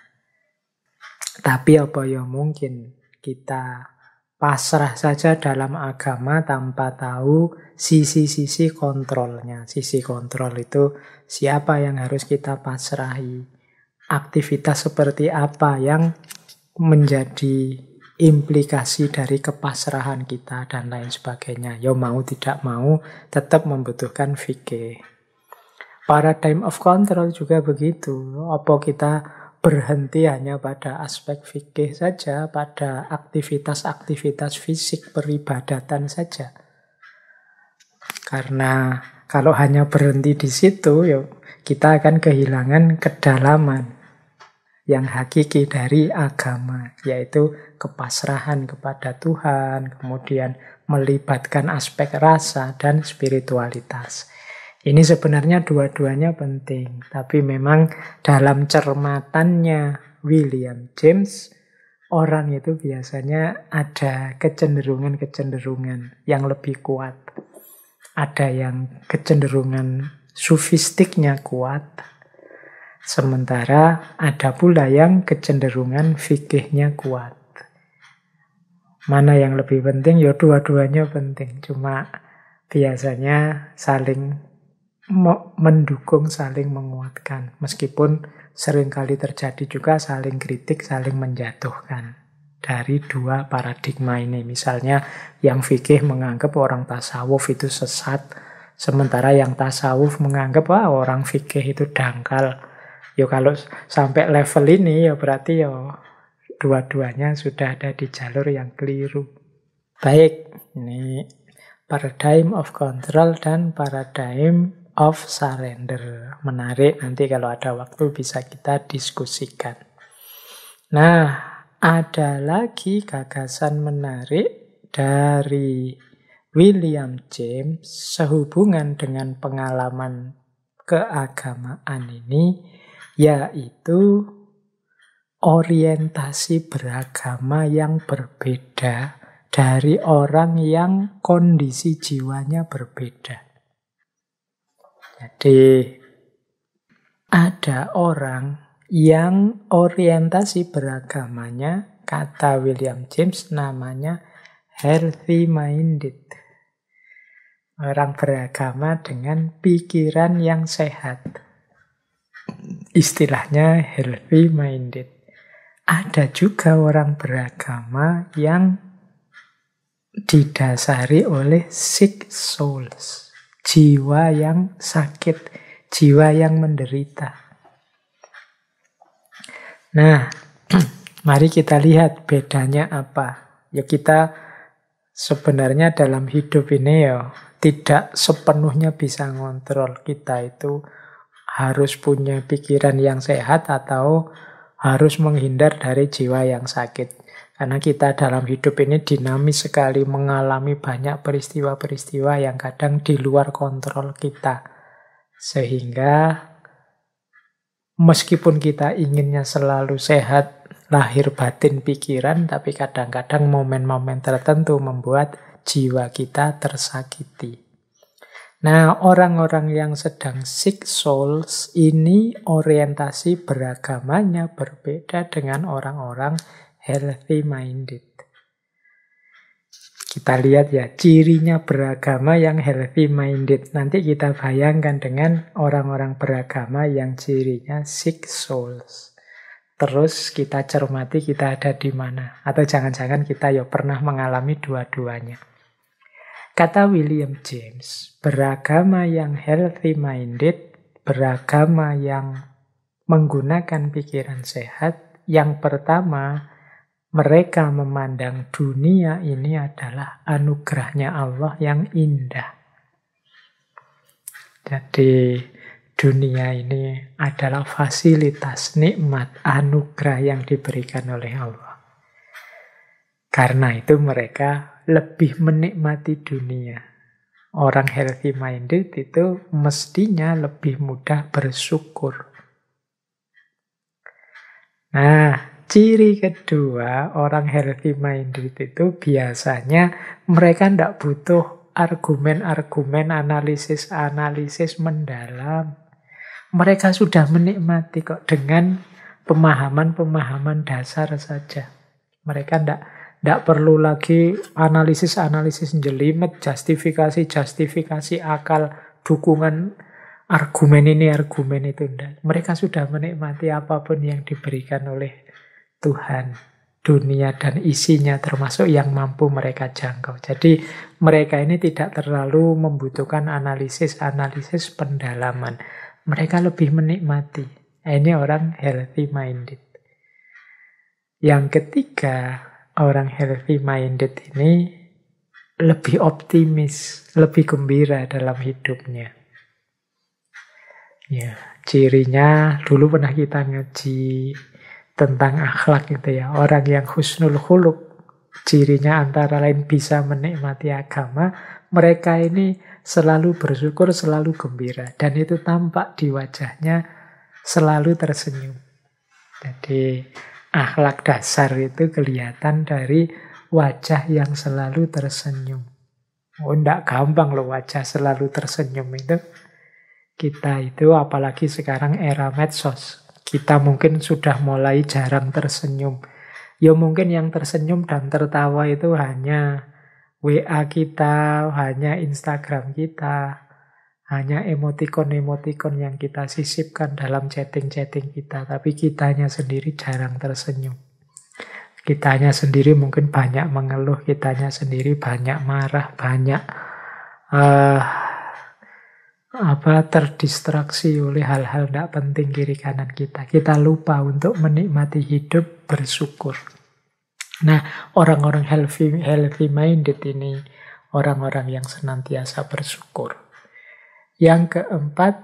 Tapi apa yang mungkin kita pasrah saja dalam agama tanpa tahu sisi-sisi kontrolnya. Sisi kontrol itu siapa yang harus kita pasrahi, aktivitas seperti apa yang menjadi implikasi dari kepasrahan kita dan lain sebagainya. Ya mau tidak mau tetap membutuhkan fikih. Para time of control juga begitu. Apa kita berhenti hanya pada aspek fikih saja, pada aktivitas-aktivitas fisik peribadatan saja. Karena kalau hanya berhenti di situ, ya kita akan kehilangan kedalaman yang hakiki dari agama, yaitu kepasrahan kepada Tuhan, kemudian melibatkan aspek rasa dan spiritualitas. Ini sebenarnya dua-duanya penting, tapi memang dalam cermatannya William James, orang itu biasanya ada kecenderungan-kecenderungan yang lebih kuat ada yang kecenderungan sufistiknya kuat, sementara ada pula yang kecenderungan fikihnya kuat. Mana yang lebih penting? Ya dua-duanya penting, cuma biasanya saling mendukung, saling menguatkan. Meskipun seringkali terjadi juga saling kritik, saling menjatuhkan dari dua paradigma ini. Misalnya yang fikih menganggap orang tasawuf itu sesat, sementara yang tasawuf menganggap wah orang fikih itu dangkal. Yo ya, kalau sampai level ini ya berarti yo ya, dua-duanya sudah ada di jalur yang keliru. Baik, ini paradigm of control dan paradigm of surrender. Menarik nanti kalau ada waktu bisa kita diskusikan. Nah, ada lagi gagasan menarik dari William James sehubungan dengan pengalaman keagamaan ini yaitu orientasi beragama yang berbeda dari orang yang kondisi jiwanya berbeda. Jadi ada orang yang orientasi beragamanya kata William James namanya healthy minded. Orang beragama dengan pikiran yang sehat. Istilahnya healthy minded. Ada juga orang beragama yang didasari oleh sick souls, jiwa yang sakit, jiwa yang menderita Nah, [CLEARS THROAT] mari kita lihat bedanya apa. Ya kita sebenarnya dalam hidup ini ya tidak sepenuhnya bisa ngontrol kita itu harus punya pikiran yang sehat atau harus menghindar dari jiwa yang sakit. Karena kita dalam hidup ini dinamis sekali mengalami banyak peristiwa-peristiwa yang kadang di luar kontrol kita. Sehingga meskipun kita inginnya selalu sehat lahir batin pikiran tapi kadang-kadang momen-momen tertentu membuat jiwa kita tersakiti. Nah, orang-orang yang sedang sick souls ini orientasi beragamanya berbeda dengan orang-orang healthy minded kita lihat ya cirinya beragama yang healthy minded. Nanti kita bayangkan dengan orang-orang beragama yang cirinya sick souls. Terus kita cermati kita ada di mana. Atau jangan-jangan kita ya pernah mengalami dua-duanya. Kata William James, beragama yang healthy minded, beragama yang menggunakan pikiran sehat, yang pertama mereka memandang dunia ini adalah anugerahnya Allah yang indah. Jadi dunia ini adalah fasilitas nikmat anugerah yang diberikan oleh Allah. Karena itu mereka lebih menikmati dunia. Orang healthy minded itu mestinya lebih mudah bersyukur. Nah, Ciri kedua, orang healthy minded itu biasanya mereka tidak butuh argumen-argumen, analisis-analisis mendalam. Mereka sudah menikmati kok dengan pemahaman-pemahaman dasar saja. Mereka tidak tidak perlu lagi analisis-analisis jelimet, justifikasi-justifikasi akal, dukungan argumen ini, argumen itu. Mereka sudah menikmati apapun yang diberikan oleh Tuhan, dunia dan isinya termasuk yang mampu mereka jangkau. Jadi mereka ini tidak terlalu membutuhkan analisis-analisis pendalaman. Mereka lebih menikmati. Ini orang healthy minded. Yang ketiga, orang healthy minded ini lebih optimis, lebih gembira dalam hidupnya. Ya, cirinya dulu pernah kita ngaji tentang akhlak gitu ya. Orang yang husnul khuluk cirinya antara lain bisa menikmati agama, mereka ini selalu bersyukur, selalu gembira dan itu tampak di wajahnya selalu tersenyum. Jadi akhlak dasar itu kelihatan dari wajah yang selalu tersenyum. Oh, enggak gampang loh wajah selalu tersenyum itu. Kita itu apalagi sekarang era medsos kita mungkin sudah mulai jarang tersenyum. Ya mungkin yang tersenyum dan tertawa itu hanya WA kita, hanya Instagram kita, hanya emoticon-emoticon yang kita sisipkan dalam chatting-chatting kita. Tapi kitanya sendiri jarang tersenyum. Kitanya sendiri mungkin banyak mengeluh, kitanya sendiri banyak marah, banyak uh, apa terdistraksi oleh hal-hal tidak penting kiri kanan kita. Kita lupa untuk menikmati hidup bersyukur. Nah, orang-orang healthy, healthy minded ini orang-orang yang senantiasa bersyukur. Yang keempat,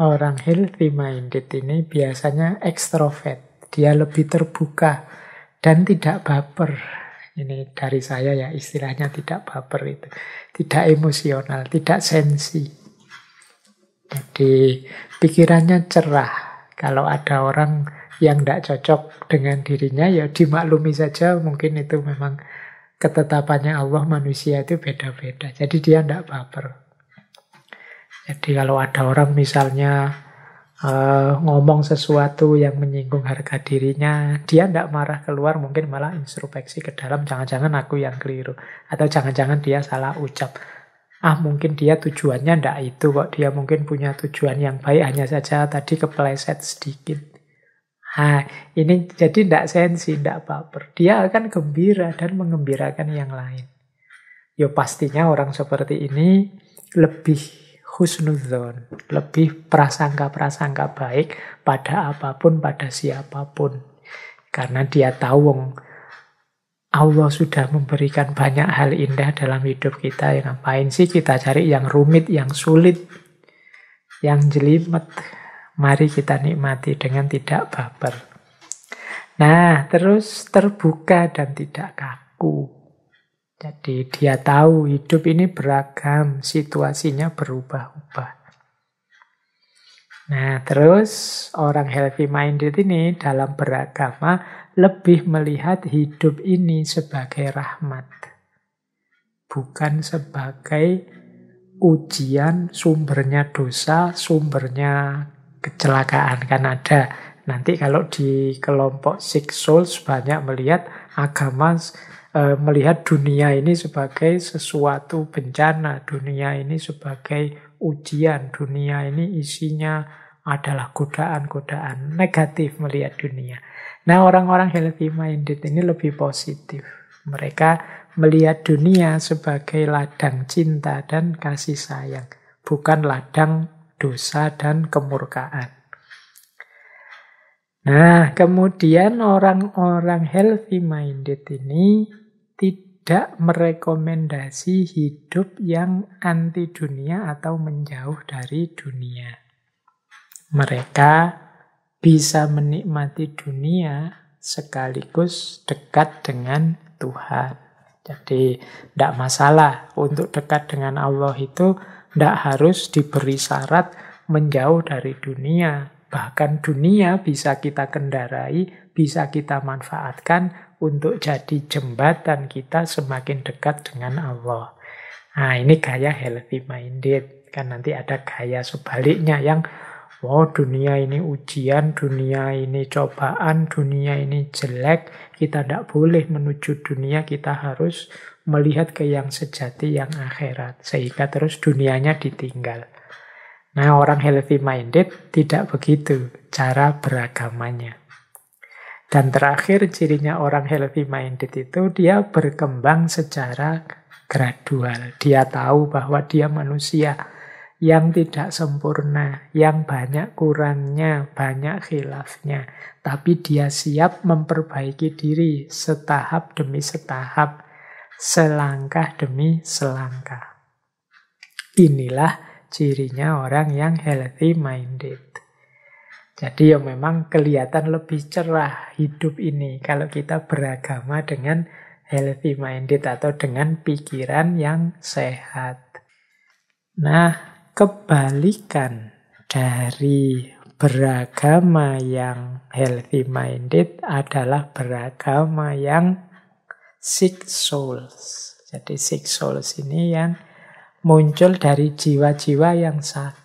orang healthy minded ini biasanya ekstrovert. Dia lebih terbuka dan tidak baper. Ini dari saya ya istilahnya tidak baper itu. Tidak emosional, tidak sensi jadi pikirannya cerah. Kalau ada orang yang tidak cocok dengan dirinya, ya dimaklumi saja mungkin itu memang ketetapannya Allah manusia itu beda-beda. Jadi dia tidak baper. Jadi kalau ada orang misalnya uh, ngomong sesuatu yang menyinggung harga dirinya, dia tidak marah keluar, mungkin malah introspeksi ke dalam, jangan-jangan aku yang keliru. Atau jangan-jangan dia salah ucap ah mungkin dia tujuannya ndak itu kok dia mungkin punya tujuan yang baik hanya saja tadi kepleset sedikit Nah, ini jadi tidak sensi, tidak baper. Dia akan gembira dan mengembirakan yang lain. Yo pastinya orang seperti ini lebih husnudzon, lebih prasangka-prasangka baik pada apapun, pada siapapun. Karena dia tahu Allah sudah memberikan banyak hal indah dalam hidup kita. Ya ngapain sih kita cari yang rumit, yang sulit, yang jelimet. Mari kita nikmati dengan tidak baper. Nah, terus terbuka dan tidak kaku. Jadi dia tahu hidup ini beragam, situasinya berubah Nah, terus orang healthy minded ini dalam beragama lebih melihat hidup ini sebagai rahmat, bukan sebagai ujian sumbernya dosa, sumbernya kecelakaan kan ada. Nanti kalau di kelompok Six Souls banyak melihat agama e, melihat dunia ini sebagai sesuatu bencana, dunia ini sebagai ujian, dunia ini isinya adalah godaan-godaan negatif melihat dunia. Nah, orang-orang healthy minded ini lebih positif. Mereka melihat dunia sebagai ladang cinta dan kasih sayang, bukan ladang dosa dan kemurkaan. Nah, kemudian orang-orang healthy minded ini tidak merekomendasi hidup yang anti dunia atau menjauh dari dunia. Mereka bisa menikmati dunia sekaligus dekat dengan Tuhan. Jadi tidak masalah untuk dekat dengan Allah itu tidak harus diberi syarat menjauh dari dunia. Bahkan dunia bisa kita kendarai, bisa kita manfaatkan untuk jadi jembatan kita semakin dekat dengan Allah. Nah ini gaya healthy minded. Kan nanti ada gaya sebaliknya yang Oh dunia ini ujian, dunia ini cobaan, dunia ini jelek. Kita tidak boleh menuju dunia, kita harus melihat ke yang sejati, yang akhirat. Sehingga terus dunianya ditinggal. Nah orang healthy minded tidak begitu cara beragamanya. Dan terakhir cirinya orang healthy minded itu dia berkembang secara gradual. Dia tahu bahwa dia manusia yang tidak sempurna, yang banyak kurangnya, banyak khilafnya. Tapi dia siap memperbaiki diri setahap demi setahap, selangkah demi selangkah. Inilah cirinya orang yang healthy minded. Jadi ya memang kelihatan lebih cerah hidup ini kalau kita beragama dengan healthy minded atau dengan pikiran yang sehat. Nah, kebalikan dari beragama yang healthy minded adalah beragama yang sick souls. Jadi sick souls ini yang muncul dari jiwa-jiwa yang sakit.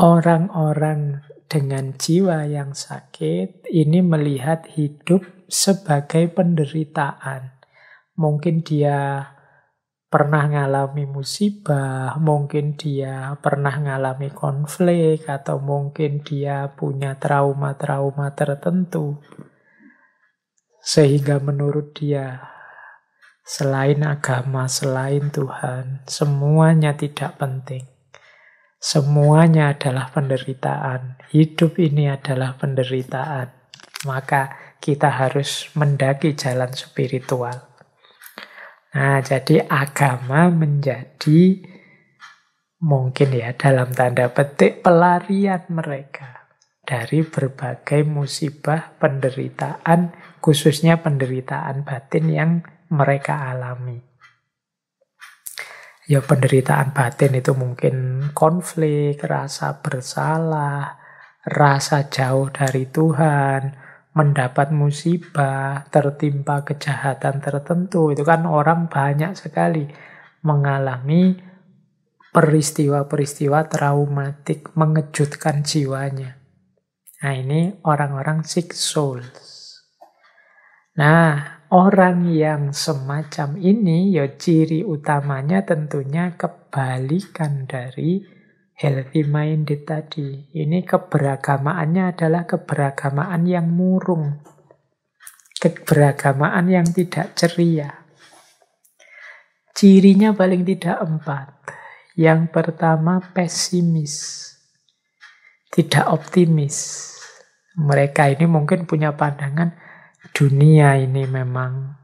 Orang-orang dengan jiwa yang sakit ini melihat hidup sebagai penderitaan. Mungkin dia pernah ngalami musibah, mungkin dia pernah ngalami konflik, atau mungkin dia punya trauma-trauma tertentu, sehingga menurut dia, selain agama, selain Tuhan, semuanya tidak penting. Semuanya adalah penderitaan. Hidup ini adalah penderitaan, maka kita harus mendaki jalan spiritual. Nah, jadi agama menjadi mungkin ya dalam tanda petik pelarian mereka dari berbagai musibah penderitaan, khususnya penderitaan batin yang mereka alami. Ya penderitaan batin itu mungkin konflik, rasa bersalah, rasa jauh dari Tuhan, mendapat musibah, tertimpa kejahatan tertentu, itu kan orang banyak sekali mengalami peristiwa-peristiwa traumatik mengejutkan jiwanya. Nah, ini orang-orang sick souls. Nah, orang yang semacam ini ya ciri utamanya tentunya kebalikan dari healthy minded tadi. Ini keberagamaannya adalah keberagamaan yang murung. Keberagamaan yang tidak ceria. Cirinya paling tidak empat. Yang pertama pesimis. Tidak optimis. Mereka ini mungkin punya pandangan dunia ini memang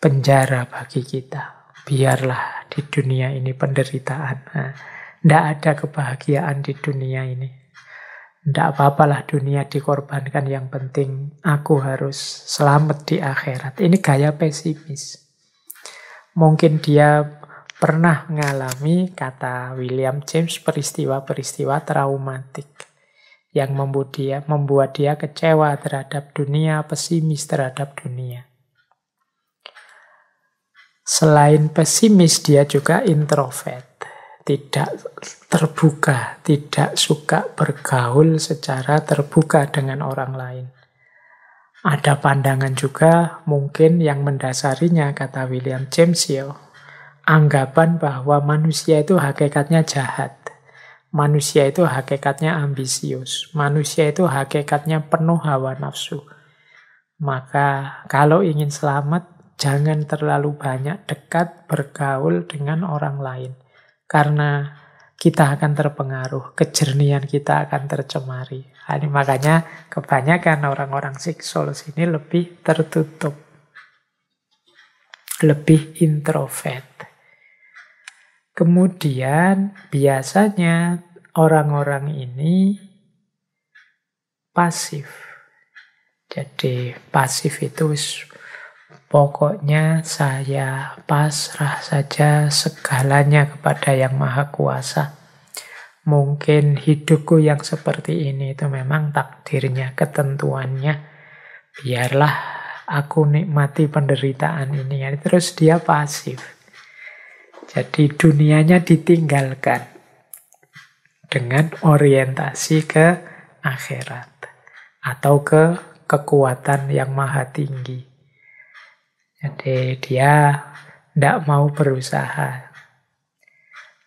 penjara bagi kita. Biarlah di dunia ini penderitaan. Nah, tidak ada kebahagiaan di dunia ini. Tidak apa-apalah dunia dikorbankan. Yang penting aku harus selamat di akhirat. Ini gaya pesimis. Mungkin dia pernah mengalami, kata William James, peristiwa-peristiwa traumatik yang membuat dia, membuat dia kecewa terhadap dunia, pesimis terhadap dunia. Selain pesimis, dia juga introvert tidak terbuka, tidak suka bergaul secara terbuka dengan orang lain. Ada pandangan juga mungkin yang mendasarinya, kata William James Hill, ya. anggapan bahwa manusia itu hakikatnya jahat. Manusia itu hakikatnya ambisius. Manusia itu hakikatnya penuh hawa nafsu. Maka kalau ingin selamat, jangan terlalu banyak dekat bergaul dengan orang lain karena kita akan terpengaruh, kejernihan kita akan tercemari. Nah, ini makanya kebanyakan orang-orang six ini lebih tertutup, lebih introvert. Kemudian biasanya orang-orang ini pasif. Jadi pasif itu Pokoknya saya pasrah saja segalanya kepada Yang Maha Kuasa. Mungkin hidupku yang seperti ini itu memang takdirnya, ketentuannya. Biarlah aku nikmati penderitaan ini. Terus dia pasif. Jadi dunianya ditinggalkan dengan orientasi ke akhirat atau ke kekuatan yang maha tinggi. Jadi dia tidak mau berusaha.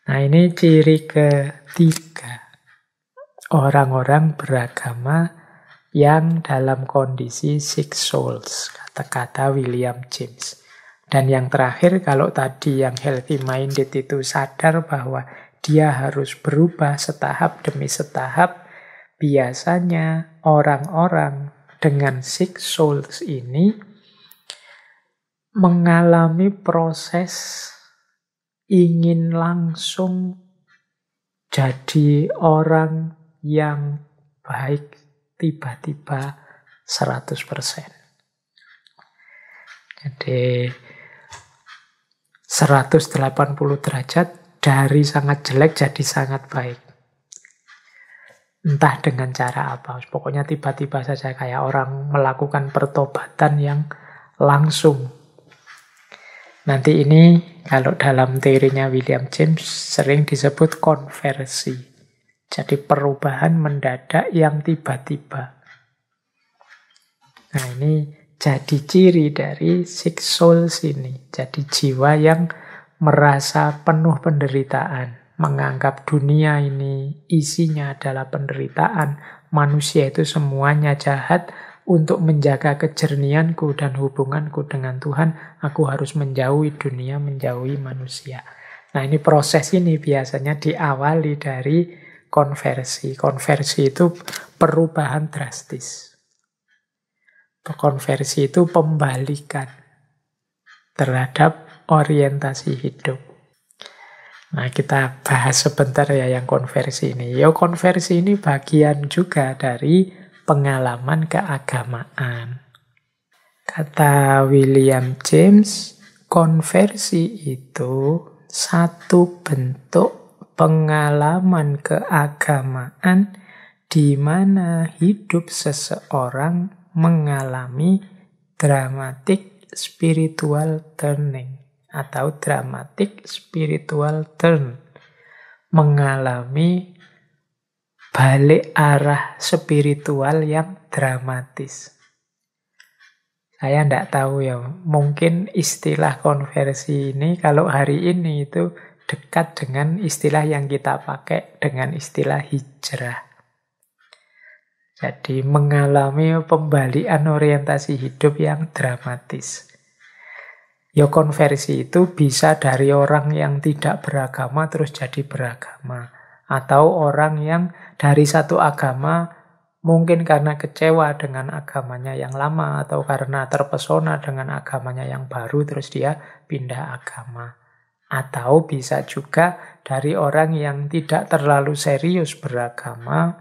Nah ini ciri ketiga. Orang-orang beragama yang dalam kondisi six souls, kata-kata William James. Dan yang terakhir, kalau tadi yang healthy minded itu sadar bahwa dia harus berubah setahap demi setahap, biasanya orang-orang dengan six souls ini mengalami proses ingin langsung jadi orang yang baik tiba-tiba 100%. Jadi 180 derajat dari sangat jelek jadi sangat baik. Entah dengan cara apa. Pokoknya tiba-tiba saja kayak orang melakukan pertobatan yang langsung Nanti ini kalau dalam teorinya William James sering disebut konversi. Jadi perubahan mendadak yang tiba-tiba. Nah ini jadi ciri dari six souls ini. Jadi jiwa yang merasa penuh penderitaan. Menganggap dunia ini isinya adalah penderitaan. Manusia itu semuanya jahat untuk menjaga kejernianku dan hubunganku dengan Tuhan, aku harus menjauhi dunia, menjauhi manusia. Nah, ini proses ini biasanya diawali dari konversi. Konversi itu perubahan drastis. Konversi itu pembalikan terhadap orientasi hidup. Nah, kita bahas sebentar ya yang konversi ini. Yo, konversi ini bagian juga dari pengalaman keagamaan. Kata William James, konversi itu satu bentuk pengalaman keagamaan di mana hidup seseorang mengalami dramatik spiritual turning atau dramatik spiritual turn mengalami balik arah spiritual yang dramatis. Saya tidak tahu ya, mungkin istilah konversi ini kalau hari ini itu dekat dengan istilah yang kita pakai dengan istilah hijrah. Jadi mengalami pembalian orientasi hidup yang dramatis. Ya konversi itu bisa dari orang yang tidak beragama terus jadi beragama. Atau orang yang dari satu agama mungkin karena kecewa dengan agamanya yang lama atau karena terpesona dengan agamanya yang baru terus dia pindah agama atau bisa juga dari orang yang tidak terlalu serius beragama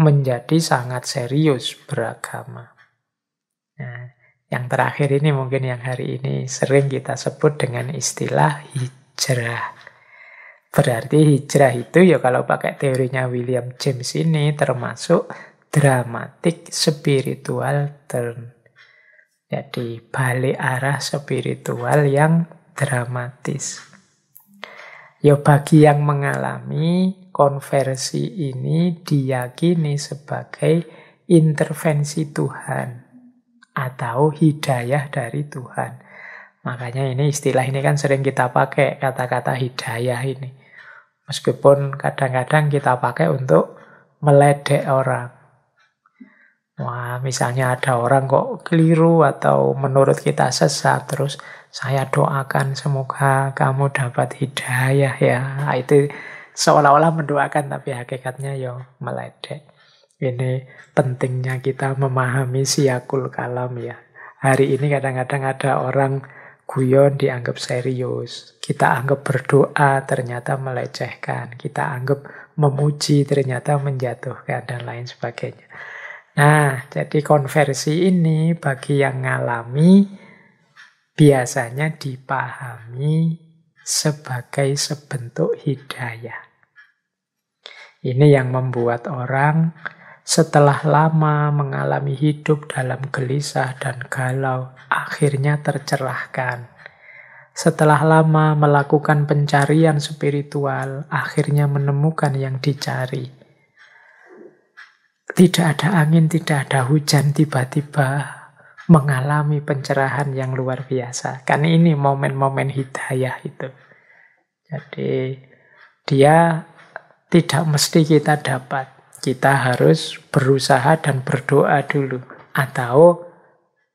menjadi sangat serius beragama. Nah, yang terakhir ini mungkin yang hari ini sering kita sebut dengan istilah hijrah. Berarti hijrah itu ya kalau pakai teorinya William James ini termasuk dramatik spiritual turn. Jadi balik arah spiritual yang dramatis. Ya bagi yang mengalami konversi ini diyakini sebagai intervensi Tuhan atau hidayah dari Tuhan. Makanya ini istilah ini kan sering kita pakai kata-kata hidayah ini. Meskipun kadang-kadang kita pakai untuk meledek orang. Wah, misalnya ada orang kok keliru atau menurut kita sesat, terus saya doakan semoga kamu dapat hidayah ya. Nah, itu seolah-olah mendoakan tapi hakikatnya yo ya meledek. Ini pentingnya kita memahami siakul kalam ya. Hari ini kadang-kadang ada orang guyon dianggap serius, kita anggap berdoa ternyata melecehkan, kita anggap memuji ternyata menjatuhkan dan lain sebagainya. Nah, jadi konversi ini bagi yang ngalami biasanya dipahami sebagai sebentuk hidayah. Ini yang membuat orang setelah lama mengalami hidup dalam gelisah dan galau, akhirnya tercerahkan. Setelah lama melakukan pencarian spiritual, akhirnya menemukan yang dicari. Tidak ada angin, tidak ada hujan, tiba-tiba mengalami pencerahan yang luar biasa. Kan ini momen-momen hidayah itu. Jadi dia tidak mesti kita dapat kita harus berusaha dan berdoa dulu. Atau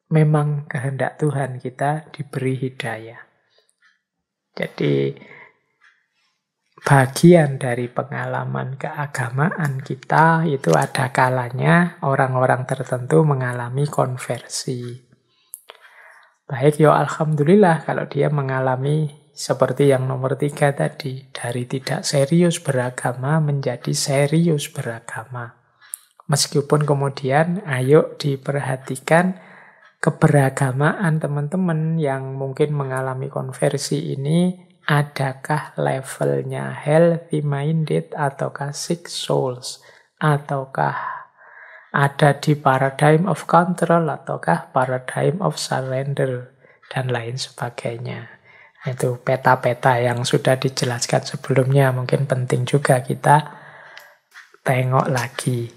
memang kehendak Tuhan kita diberi hidayah. Jadi bagian dari pengalaman keagamaan kita itu ada kalanya orang-orang tertentu mengalami konversi. Baik, ya alhamdulillah kalau dia mengalami seperti yang nomor tiga tadi, dari tidak serius beragama menjadi serius beragama. Meskipun kemudian ayo diperhatikan keberagamaan teman-teman yang mungkin mengalami konversi ini adakah levelnya healthy minded ataukah sick souls ataukah ada di paradigm of control ataukah paradigm of surrender dan lain sebagainya. Itu peta-peta yang sudah dijelaskan sebelumnya mungkin penting juga kita tengok lagi.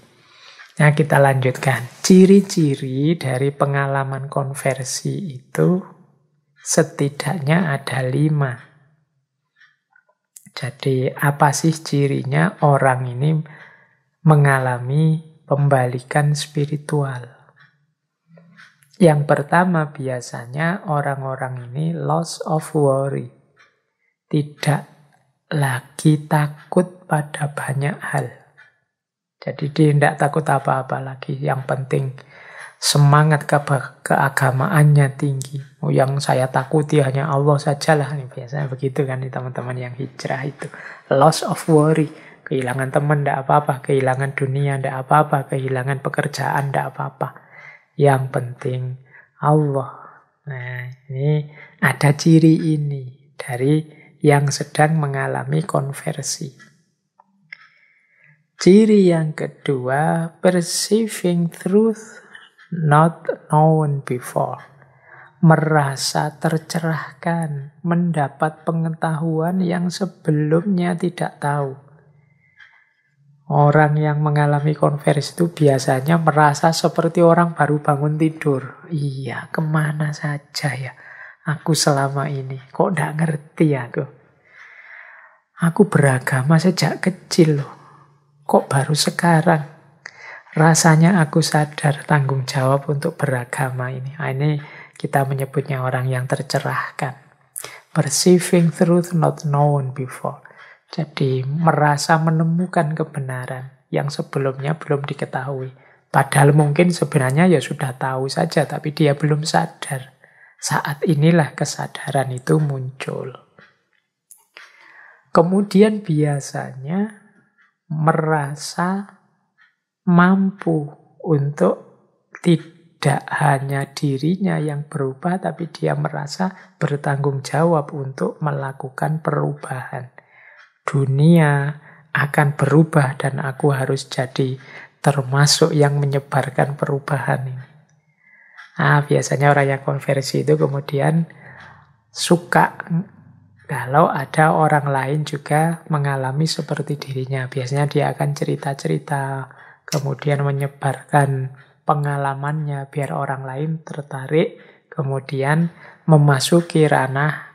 Nah, kita lanjutkan. Ciri-ciri dari pengalaman konversi itu setidaknya ada lima. Jadi, apa sih cirinya orang ini mengalami pembalikan spiritual? Yang pertama biasanya orang-orang ini loss of worry. Tidak lagi takut pada banyak hal. Jadi dia tidak takut apa-apa lagi. Yang penting semangat ke keagamaannya tinggi. Oh, yang saya takuti hanya Allah sajalah. Ini biasanya begitu kan teman-teman yang hijrah itu. Loss of worry. Kehilangan teman tidak apa-apa. Kehilangan dunia tidak apa-apa. Kehilangan pekerjaan tidak apa-apa yang penting Allah. Nah, ini ada ciri ini dari yang sedang mengalami konversi. Ciri yang kedua, perceiving truth not known before. Merasa tercerahkan, mendapat pengetahuan yang sebelumnya tidak tahu. Orang yang mengalami konversi itu biasanya merasa seperti orang baru bangun tidur. Iya, kemana saja ya aku selama ini. Kok tidak ngerti aku? Aku beragama sejak kecil loh. Kok baru sekarang? Rasanya aku sadar tanggung jawab untuk beragama ini. Nah, ini kita menyebutnya orang yang tercerahkan. Perceiving truth not known before jadi merasa menemukan kebenaran yang sebelumnya belum diketahui. Padahal mungkin sebenarnya ya sudah tahu saja, tapi dia belum sadar. Saat inilah kesadaran itu muncul. Kemudian biasanya merasa mampu untuk tidak hanya dirinya yang berubah, tapi dia merasa bertanggung jawab untuk melakukan perubahan dunia akan berubah dan aku harus jadi termasuk yang menyebarkan perubahan ini. Ah, biasanya orang yang konversi itu kemudian suka kalau ada orang lain juga mengalami seperti dirinya. Biasanya dia akan cerita-cerita, kemudian menyebarkan pengalamannya biar orang lain tertarik, kemudian memasuki ranah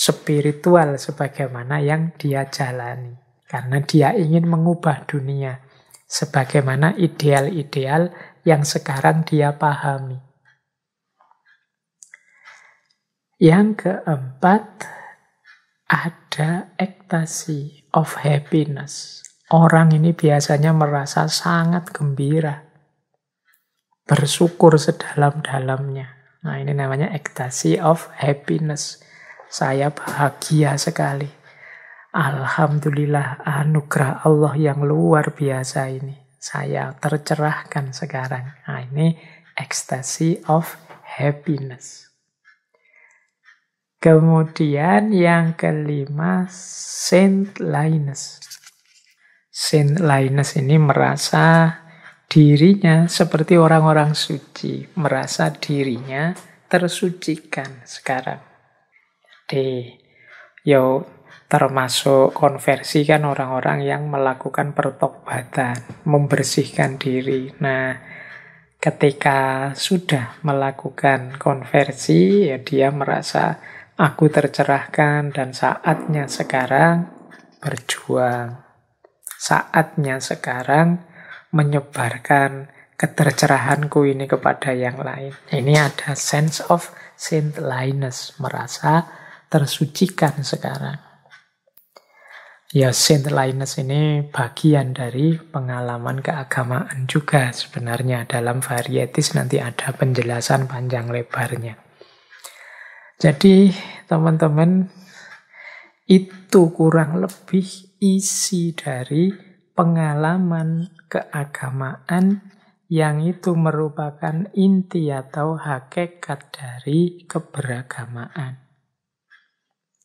spiritual sebagaimana yang dia jalani. Karena dia ingin mengubah dunia sebagaimana ideal-ideal yang sekarang dia pahami. Yang keempat, ada ekstasi of happiness. Orang ini biasanya merasa sangat gembira, bersyukur sedalam-dalamnya. Nah, ini namanya ekstasi of happiness. Saya bahagia sekali. Alhamdulillah anugerah Allah yang luar biasa ini. Saya tercerahkan sekarang. Nah, ini ecstasy of happiness. Kemudian yang kelima, Saint Linus. Saint Linus ini merasa dirinya seperti orang-orang suci, merasa dirinya tersucikan sekarang. Yo ya, termasuk konversi kan orang-orang yang melakukan pertobatan, membersihkan diri. Nah, ketika sudah melakukan konversi, ya dia merasa aku tercerahkan dan saatnya sekarang berjuang. Saatnya sekarang menyebarkan ketercerahanku ini kepada yang lain. Ini ada sense of saintliness, merasa tersucikan sekarang. Ya, Saint Linus ini bagian dari pengalaman keagamaan juga sebenarnya. Dalam varietis nanti ada penjelasan panjang lebarnya. Jadi, teman-teman, itu kurang lebih isi dari pengalaman keagamaan yang itu merupakan inti atau hakikat dari keberagamaan.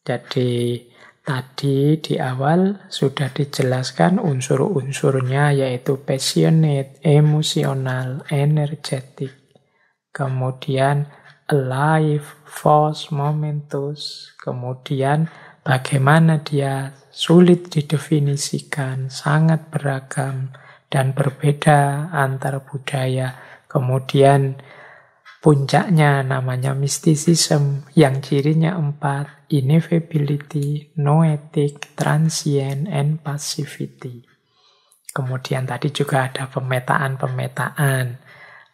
Jadi tadi di awal sudah dijelaskan unsur-unsurnya yaitu passionate, emosional, energetic, kemudian alive, force, momentous, kemudian bagaimana dia sulit didefinisikan, sangat beragam dan berbeda antar budaya. Kemudian Puncaknya namanya mysticism yang cirinya empat, ineffability, noetic, transient, and passivity. Kemudian tadi juga ada pemetaan-pemetaan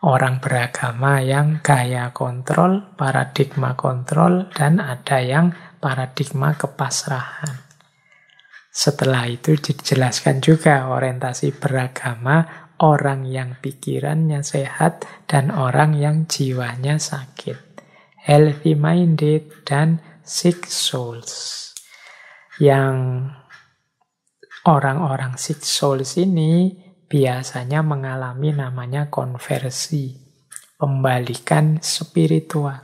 orang beragama yang gaya kontrol, paradigma kontrol, dan ada yang paradigma kepasrahan. Setelah itu dijelaskan juga orientasi beragama orang yang pikirannya sehat dan orang yang jiwanya sakit. Healthy minded dan sick souls. Yang orang-orang sick souls ini biasanya mengalami namanya konversi, pembalikan spiritual.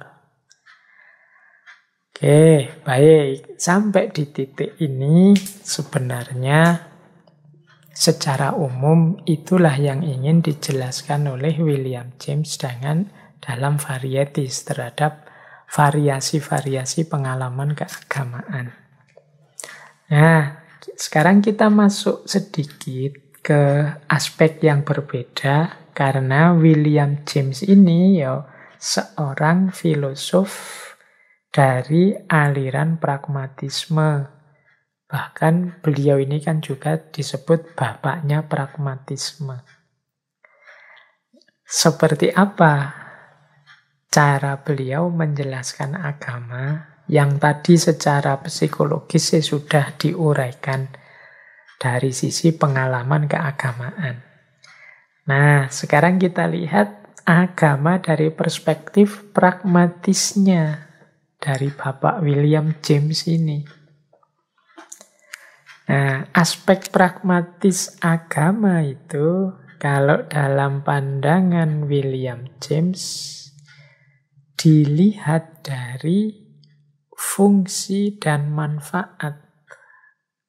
Oke, baik. Sampai di titik ini sebenarnya Secara umum, itulah yang ingin dijelaskan oleh William James dengan dalam varietis terhadap variasi-variasi pengalaman keagamaan. Nah, sekarang kita masuk sedikit ke aspek yang berbeda karena William James ini ya seorang filosof dari aliran pragmatisme Bahkan beliau ini kan juga disebut bapaknya pragmatisme. Seperti apa cara beliau menjelaskan agama yang tadi secara psikologis sudah diuraikan dari sisi pengalaman keagamaan. Nah, sekarang kita lihat agama dari perspektif pragmatisnya dari Bapak William James ini. Nah, aspek pragmatis agama itu kalau dalam pandangan William James dilihat dari fungsi dan manfaat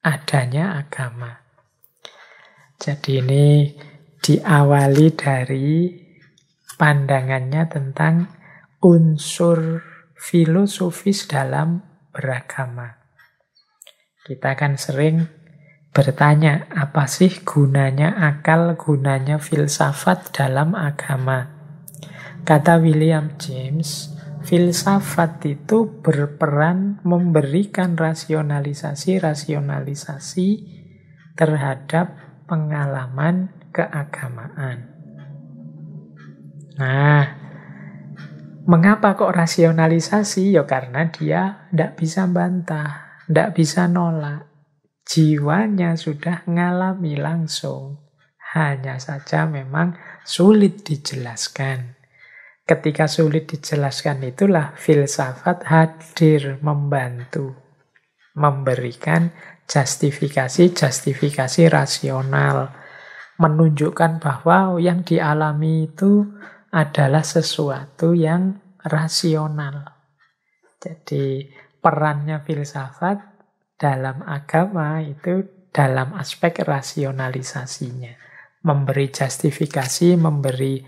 adanya agama. Jadi ini diawali dari pandangannya tentang unsur filosofis dalam beragama. Kita akan sering bertanya, apa sih gunanya akal, gunanya filsafat dalam agama? Kata William James, filsafat itu berperan memberikan rasionalisasi-rasionalisasi terhadap pengalaman keagamaan. Nah, mengapa kok rasionalisasi? Ya karena dia tidak bisa bantah. Tidak bisa nolak. Jiwanya sudah ngalami langsung. Hanya saja memang sulit dijelaskan. Ketika sulit dijelaskan itulah filsafat hadir membantu. Memberikan justifikasi-justifikasi rasional. Menunjukkan bahwa yang dialami itu adalah sesuatu yang rasional. Jadi perannya filsafat dalam agama itu dalam aspek rasionalisasinya. Memberi justifikasi, memberi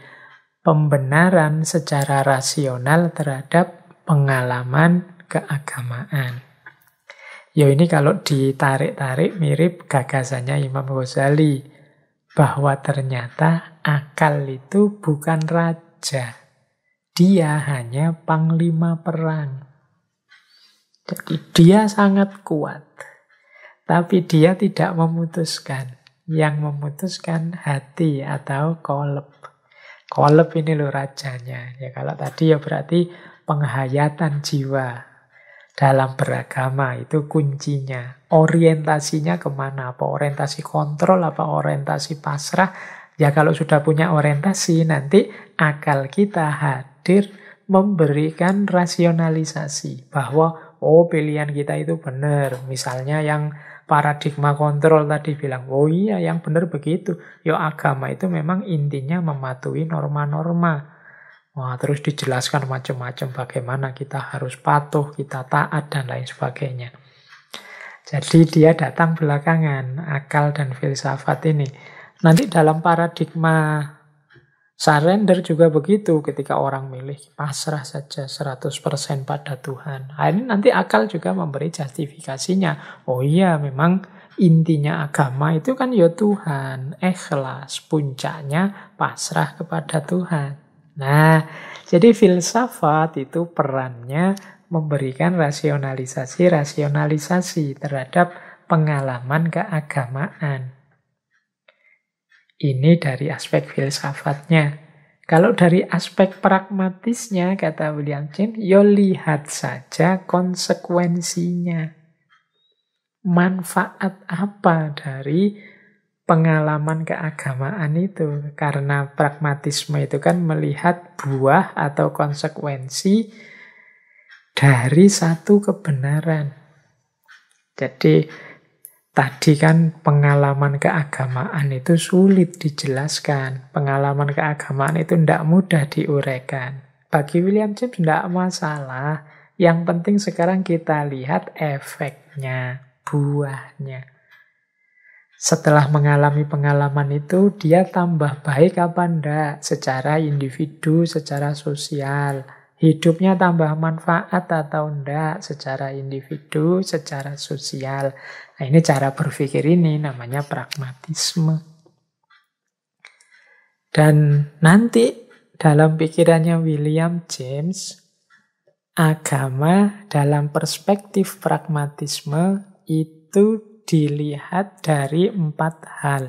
pembenaran secara rasional terhadap pengalaman keagamaan. Ya ini kalau ditarik-tarik mirip gagasannya Imam Ghazali bahwa ternyata akal itu bukan raja. Dia hanya panglima perang. Jadi dia sangat kuat. Tapi dia tidak memutuskan. Yang memutuskan hati atau kolep. Kolep ini loh rajanya. Ya kalau tadi ya berarti penghayatan jiwa dalam beragama itu kuncinya. Orientasinya kemana? Apa orientasi kontrol? Apa orientasi pasrah? Ya kalau sudah punya orientasi nanti akal kita hadir memberikan rasionalisasi bahwa oh pilihan kita itu benar. Misalnya yang paradigma kontrol tadi bilang, oh iya yang benar begitu. Yo ya, agama itu memang intinya mematuhi norma-norma. Wah, terus dijelaskan macam-macam bagaimana kita harus patuh, kita taat, dan lain sebagainya. Jadi dia datang belakangan, akal dan filsafat ini. Nanti dalam paradigma Surrender juga begitu ketika orang milih pasrah saja 100% pada Tuhan. Nah, ini nanti akal juga memberi justifikasinya. Oh iya memang intinya agama itu kan ya Tuhan. Ikhlas puncaknya pasrah kepada Tuhan. Nah jadi filsafat itu perannya memberikan rasionalisasi-rasionalisasi terhadap pengalaman keagamaan. Ini dari aspek filsafatnya. Kalau dari aspek pragmatisnya, kata William James, yo ya lihat saja konsekuensinya. Manfaat apa dari pengalaman keagamaan itu? Karena pragmatisme itu kan melihat buah atau konsekuensi dari satu kebenaran. Jadi, Tadi kan pengalaman keagamaan itu sulit dijelaskan. Pengalaman keagamaan itu tidak mudah diuraikan. Bagi William James tidak masalah. Yang penting sekarang kita lihat efeknya, buahnya. Setelah mengalami pengalaman itu, dia tambah baik apa enggak secara individu, secara sosial. Hidupnya tambah manfaat atau enggak secara individu, secara sosial Nah, ini cara berpikir ini namanya pragmatisme. Dan nanti dalam pikirannya William James, agama dalam perspektif pragmatisme itu dilihat dari empat hal.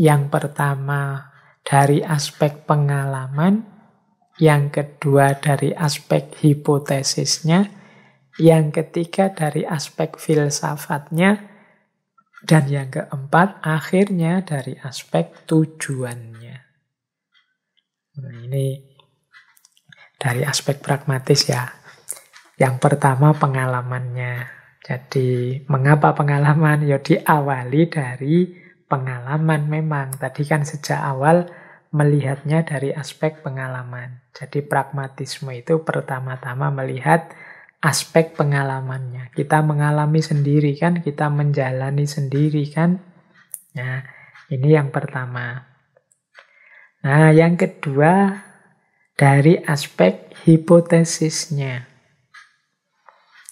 Yang pertama dari aspek pengalaman, yang kedua dari aspek hipotesisnya, yang ketiga dari aspek filsafatnya. Dan yang keempat akhirnya dari aspek tujuannya. Nah, ini dari aspek pragmatis ya. Yang pertama pengalamannya. Jadi mengapa pengalaman? Ya diawali dari pengalaman memang. Tadi kan sejak awal melihatnya dari aspek pengalaman. Jadi pragmatisme itu pertama-tama melihat aspek pengalamannya. Kita mengalami sendiri kan, kita menjalani sendiri kan. Nah, ini yang pertama. Nah, yang kedua dari aspek hipotesisnya.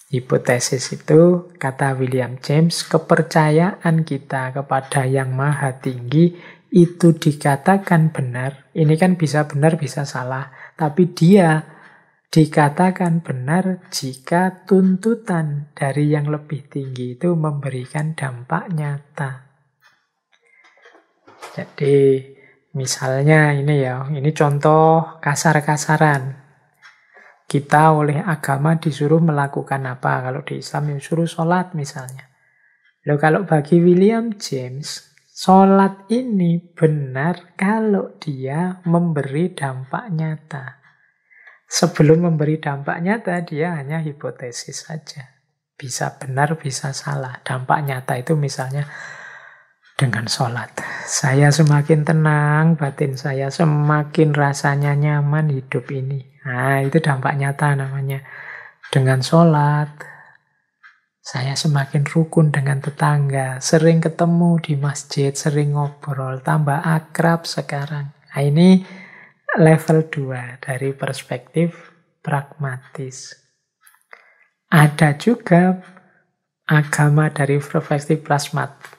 Hipotesis itu, kata William James, kepercayaan kita kepada Yang Maha Tinggi itu dikatakan benar. Ini kan bisa benar, bisa salah, tapi dia dikatakan benar jika tuntutan dari yang lebih tinggi itu memberikan dampak nyata. Jadi misalnya ini ya, ini contoh kasar-kasaran. Kita oleh agama disuruh melakukan apa? Kalau di Islam disuruh ya sholat misalnya. Loh kalau bagi William James, sholat ini benar kalau dia memberi dampak nyata sebelum memberi dampak nyata, dia ya, hanya hipotesis saja. Bisa benar, bisa salah. Dampak nyata itu misalnya dengan sholat. Saya semakin tenang, batin saya semakin rasanya nyaman hidup ini. Nah, itu dampak nyata namanya. Dengan sholat, saya semakin rukun dengan tetangga, sering ketemu di masjid, sering ngobrol, tambah akrab sekarang. Nah, ini level 2 dari perspektif pragmatis. Ada juga agama dari perspektif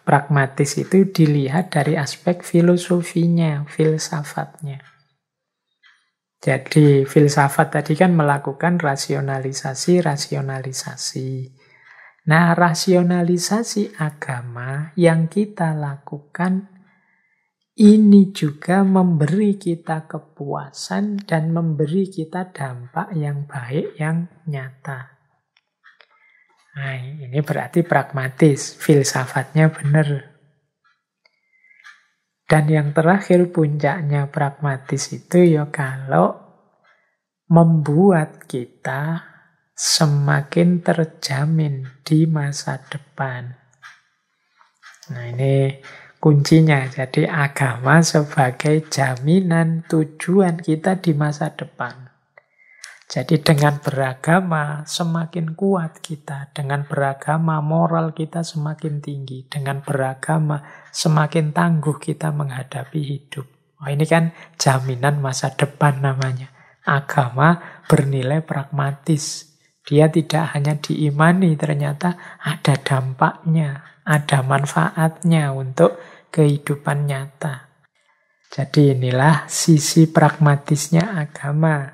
pragmatis itu dilihat dari aspek filosofinya, filsafatnya. Jadi filsafat tadi kan melakukan rasionalisasi-rasionalisasi. Nah, rasionalisasi agama yang kita lakukan ini juga memberi kita kepuasan dan memberi kita dampak yang baik yang nyata. Nah, ini berarti pragmatis, filsafatnya benar. Dan yang terakhir puncaknya pragmatis itu ya kalau membuat kita semakin terjamin di masa depan. Nah, ini kuncinya. Jadi agama sebagai jaminan tujuan kita di masa depan. Jadi dengan beragama semakin kuat kita, dengan beragama moral kita semakin tinggi, dengan beragama semakin tangguh kita menghadapi hidup. Oh, ini kan jaminan masa depan namanya. Agama bernilai pragmatis. Dia tidak hanya diimani, ternyata ada dampaknya, ada manfaatnya untuk kehidupan nyata. Jadi inilah sisi pragmatisnya agama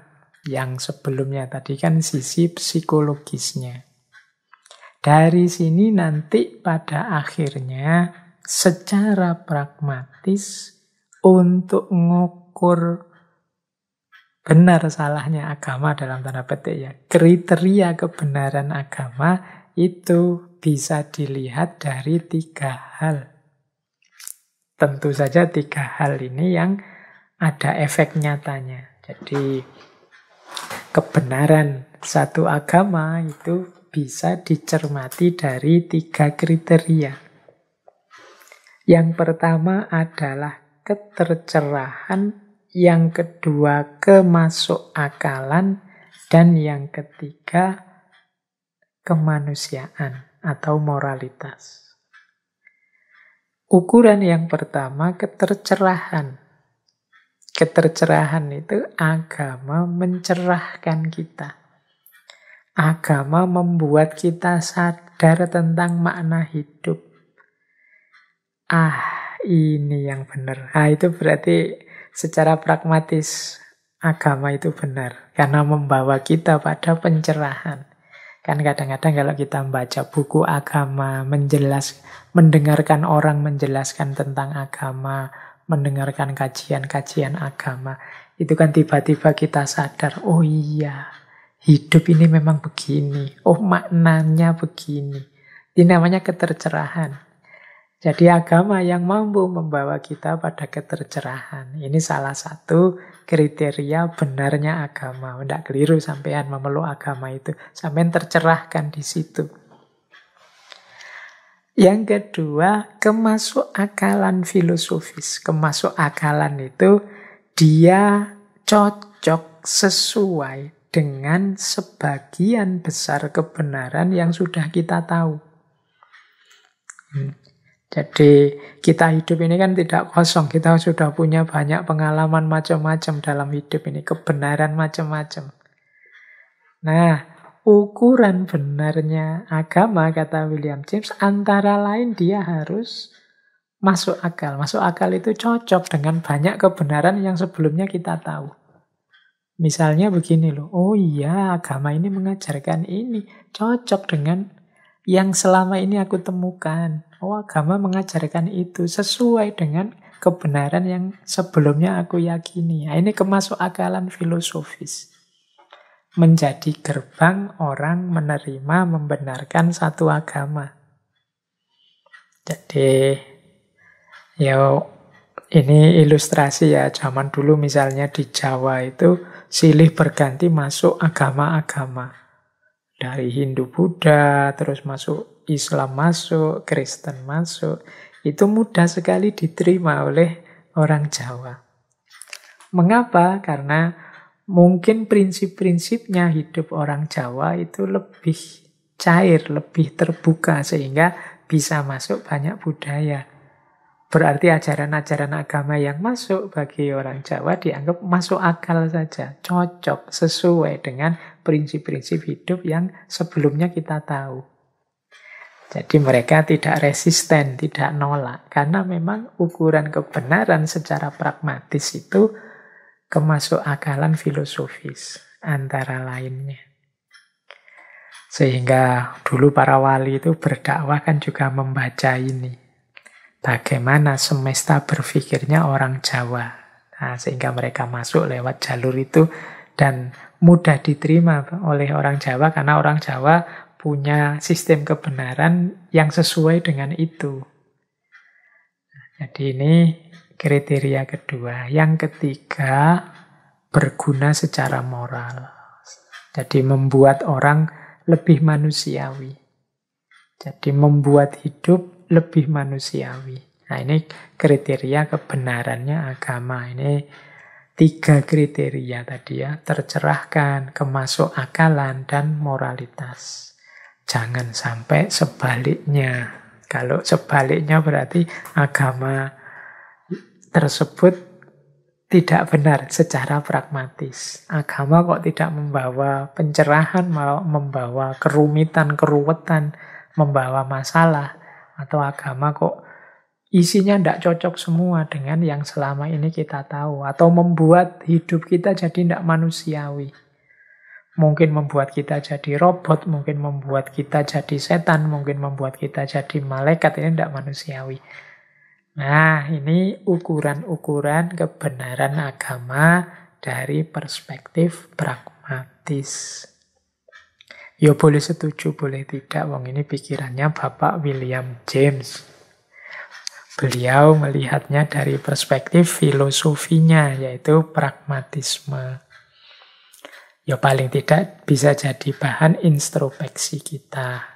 yang sebelumnya tadi kan sisi psikologisnya. Dari sini nanti pada akhirnya secara pragmatis untuk ngukur benar salahnya agama dalam tanda petik ya. Kriteria kebenaran agama itu bisa dilihat dari tiga hal. Tentu saja tiga hal ini yang ada efek nyatanya. Jadi kebenaran satu agama itu bisa dicermati dari tiga kriteria. Yang pertama adalah ketercerahan, yang kedua kemasuk akalan, dan yang ketiga kemanusiaan atau moralitas. Ukuran yang pertama ketercerahan. Ketercerahan itu agama mencerahkan kita. Agama membuat kita sadar tentang makna hidup. Ah, ini yang benar. Ah, itu berarti secara pragmatis agama itu benar karena membawa kita pada pencerahan. Kan kadang-kadang kalau kita membaca buku agama menjelaskan mendengarkan orang menjelaskan tentang agama, mendengarkan kajian-kajian agama, itu kan tiba-tiba kita sadar, oh iya, hidup ini memang begini, oh maknanya begini. Ini namanya ketercerahan. Jadi agama yang mampu membawa kita pada ketercerahan. Ini salah satu kriteria benarnya agama. Tidak keliru sampean memeluk agama itu. Sampean tercerahkan di situ. Yang kedua, kemasuk akalan filosofis. Kemasuk akalan itu dia cocok sesuai dengan sebagian besar kebenaran yang sudah kita tahu. Hmm. Jadi kita hidup ini kan tidak kosong, kita sudah punya banyak pengalaman macam-macam dalam hidup ini, kebenaran macam-macam. Nah, ukuran benarnya agama, kata William James, antara lain dia harus masuk akal. Masuk akal itu cocok dengan banyak kebenaran yang sebelumnya kita tahu. Misalnya begini loh, oh iya agama ini mengajarkan ini, cocok dengan yang selama ini aku temukan. Oh agama mengajarkan itu sesuai dengan kebenaran yang sebelumnya aku yakini. Nah, ini kemasuk akalan filosofis menjadi gerbang orang menerima, membenarkan satu agama. Jadi, ya ini ilustrasi ya, zaman dulu misalnya di Jawa itu silih berganti masuk agama-agama. Dari Hindu Buddha, terus masuk Islam masuk, Kristen masuk. Itu mudah sekali diterima oleh orang Jawa. Mengapa? Karena mungkin prinsip-prinsipnya hidup orang Jawa itu lebih cair, lebih terbuka sehingga bisa masuk banyak budaya. Berarti ajaran-ajaran agama yang masuk bagi orang Jawa dianggap masuk akal saja, cocok, sesuai dengan prinsip-prinsip hidup yang sebelumnya kita tahu. Jadi mereka tidak resisten, tidak nolak. Karena memang ukuran kebenaran secara pragmatis itu kemasuk akalan filosofis antara lainnya. Sehingga dulu para wali itu berdakwah kan juga membaca ini. Bagaimana semesta berpikirnya orang Jawa. Nah, sehingga mereka masuk lewat jalur itu dan mudah diterima oleh orang Jawa karena orang Jawa punya sistem kebenaran yang sesuai dengan itu. Nah, jadi ini Kriteria kedua. Yang ketiga, berguna secara moral. Jadi membuat orang lebih manusiawi. Jadi membuat hidup lebih manusiawi. Nah ini kriteria kebenarannya agama. Ini tiga kriteria tadi ya. Tercerahkan, kemasuk akalan, dan moralitas. Jangan sampai sebaliknya. Kalau sebaliknya berarti agama tersebut tidak benar secara pragmatis. Agama kok tidak membawa pencerahan, malah membawa kerumitan, keruwetan, membawa masalah. Atau agama kok isinya tidak cocok semua dengan yang selama ini kita tahu. Atau membuat hidup kita jadi tidak manusiawi. Mungkin membuat kita jadi robot, mungkin membuat kita jadi setan, mungkin membuat kita jadi malaikat. Ini tidak manusiawi. Nah, ini ukuran-ukuran kebenaran agama dari perspektif pragmatis. Ya boleh setuju, boleh tidak. Wong ini pikirannya Bapak William James. Beliau melihatnya dari perspektif filosofinya, yaitu pragmatisme. Ya paling tidak bisa jadi bahan introspeksi kita.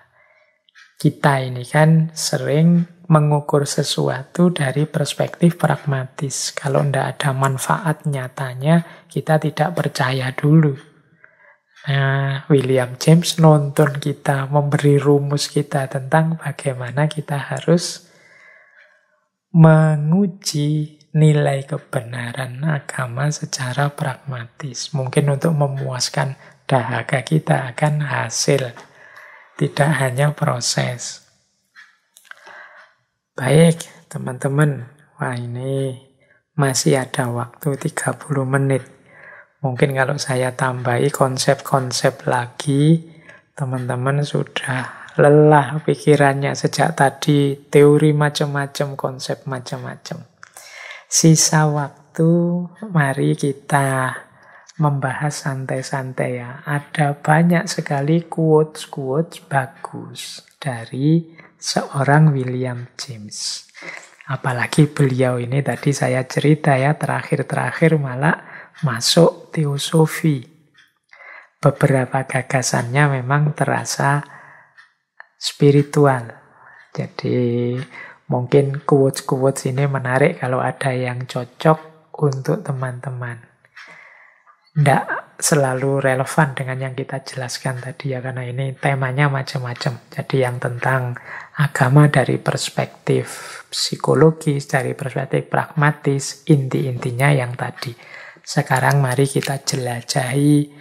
Kita ini kan sering mengukur sesuatu dari perspektif pragmatis. Kalau tidak ada manfaat nyatanya, kita tidak percaya dulu. Nah, William James nonton kita, memberi rumus kita tentang bagaimana kita harus menguji nilai kebenaran agama secara pragmatis. Mungkin untuk memuaskan dahaga kita akan hasil, tidak hanya proses. Baik, teman-teman. Wah, ini masih ada waktu 30 menit. Mungkin kalau saya tambahi konsep-konsep lagi, teman-teman sudah lelah pikirannya sejak tadi, teori macam-macam, konsep macam-macam. Sisa waktu, mari kita membahas santai-santai ya. Ada banyak sekali quotes-quotes bagus dari seorang William James. Apalagi beliau ini tadi saya cerita ya, terakhir-terakhir malah masuk teosofi. Beberapa gagasannya memang terasa spiritual. Jadi mungkin quotes-quotes ini menarik kalau ada yang cocok untuk teman-teman. Tidak selalu relevan dengan yang kita jelaskan tadi ya, karena ini temanya macam-macam. Jadi yang tentang agama dari perspektif psikologis, dari perspektif pragmatis, inti-intinya yang tadi. Sekarang mari kita jelajahi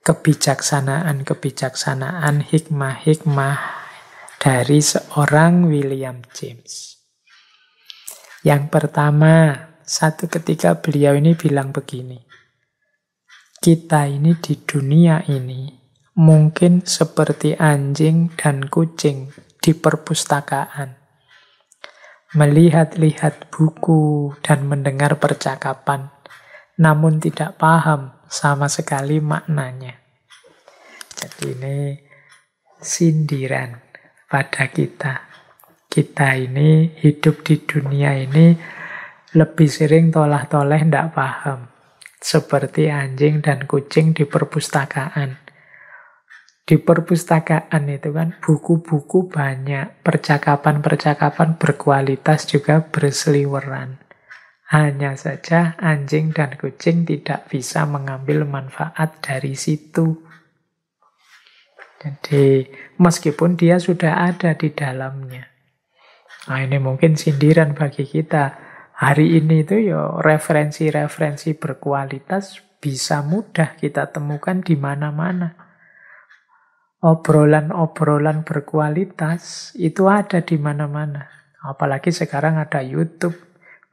kebijaksanaan-kebijaksanaan, hikmah-hikmah dari seorang William James. Yang pertama, satu ketika beliau ini bilang begini, kita ini di dunia ini mungkin seperti anjing dan kucing di perpustakaan, melihat-lihat buku, dan mendengar percakapan, namun tidak paham sama sekali maknanya. Jadi ini sindiran pada kita. Kita ini hidup di dunia ini lebih sering tolah-toleh tidak paham. Seperti anjing dan kucing di perpustakaan di perpustakaan itu kan buku-buku banyak, percakapan-percakapan berkualitas juga berseliweran. Hanya saja anjing dan kucing tidak bisa mengambil manfaat dari situ. Jadi meskipun dia sudah ada di dalamnya. Nah ini mungkin sindiran bagi kita. Hari ini itu ya referensi-referensi berkualitas bisa mudah kita temukan di mana-mana obrolan-obrolan berkualitas itu ada di mana-mana. Apalagi sekarang ada YouTube,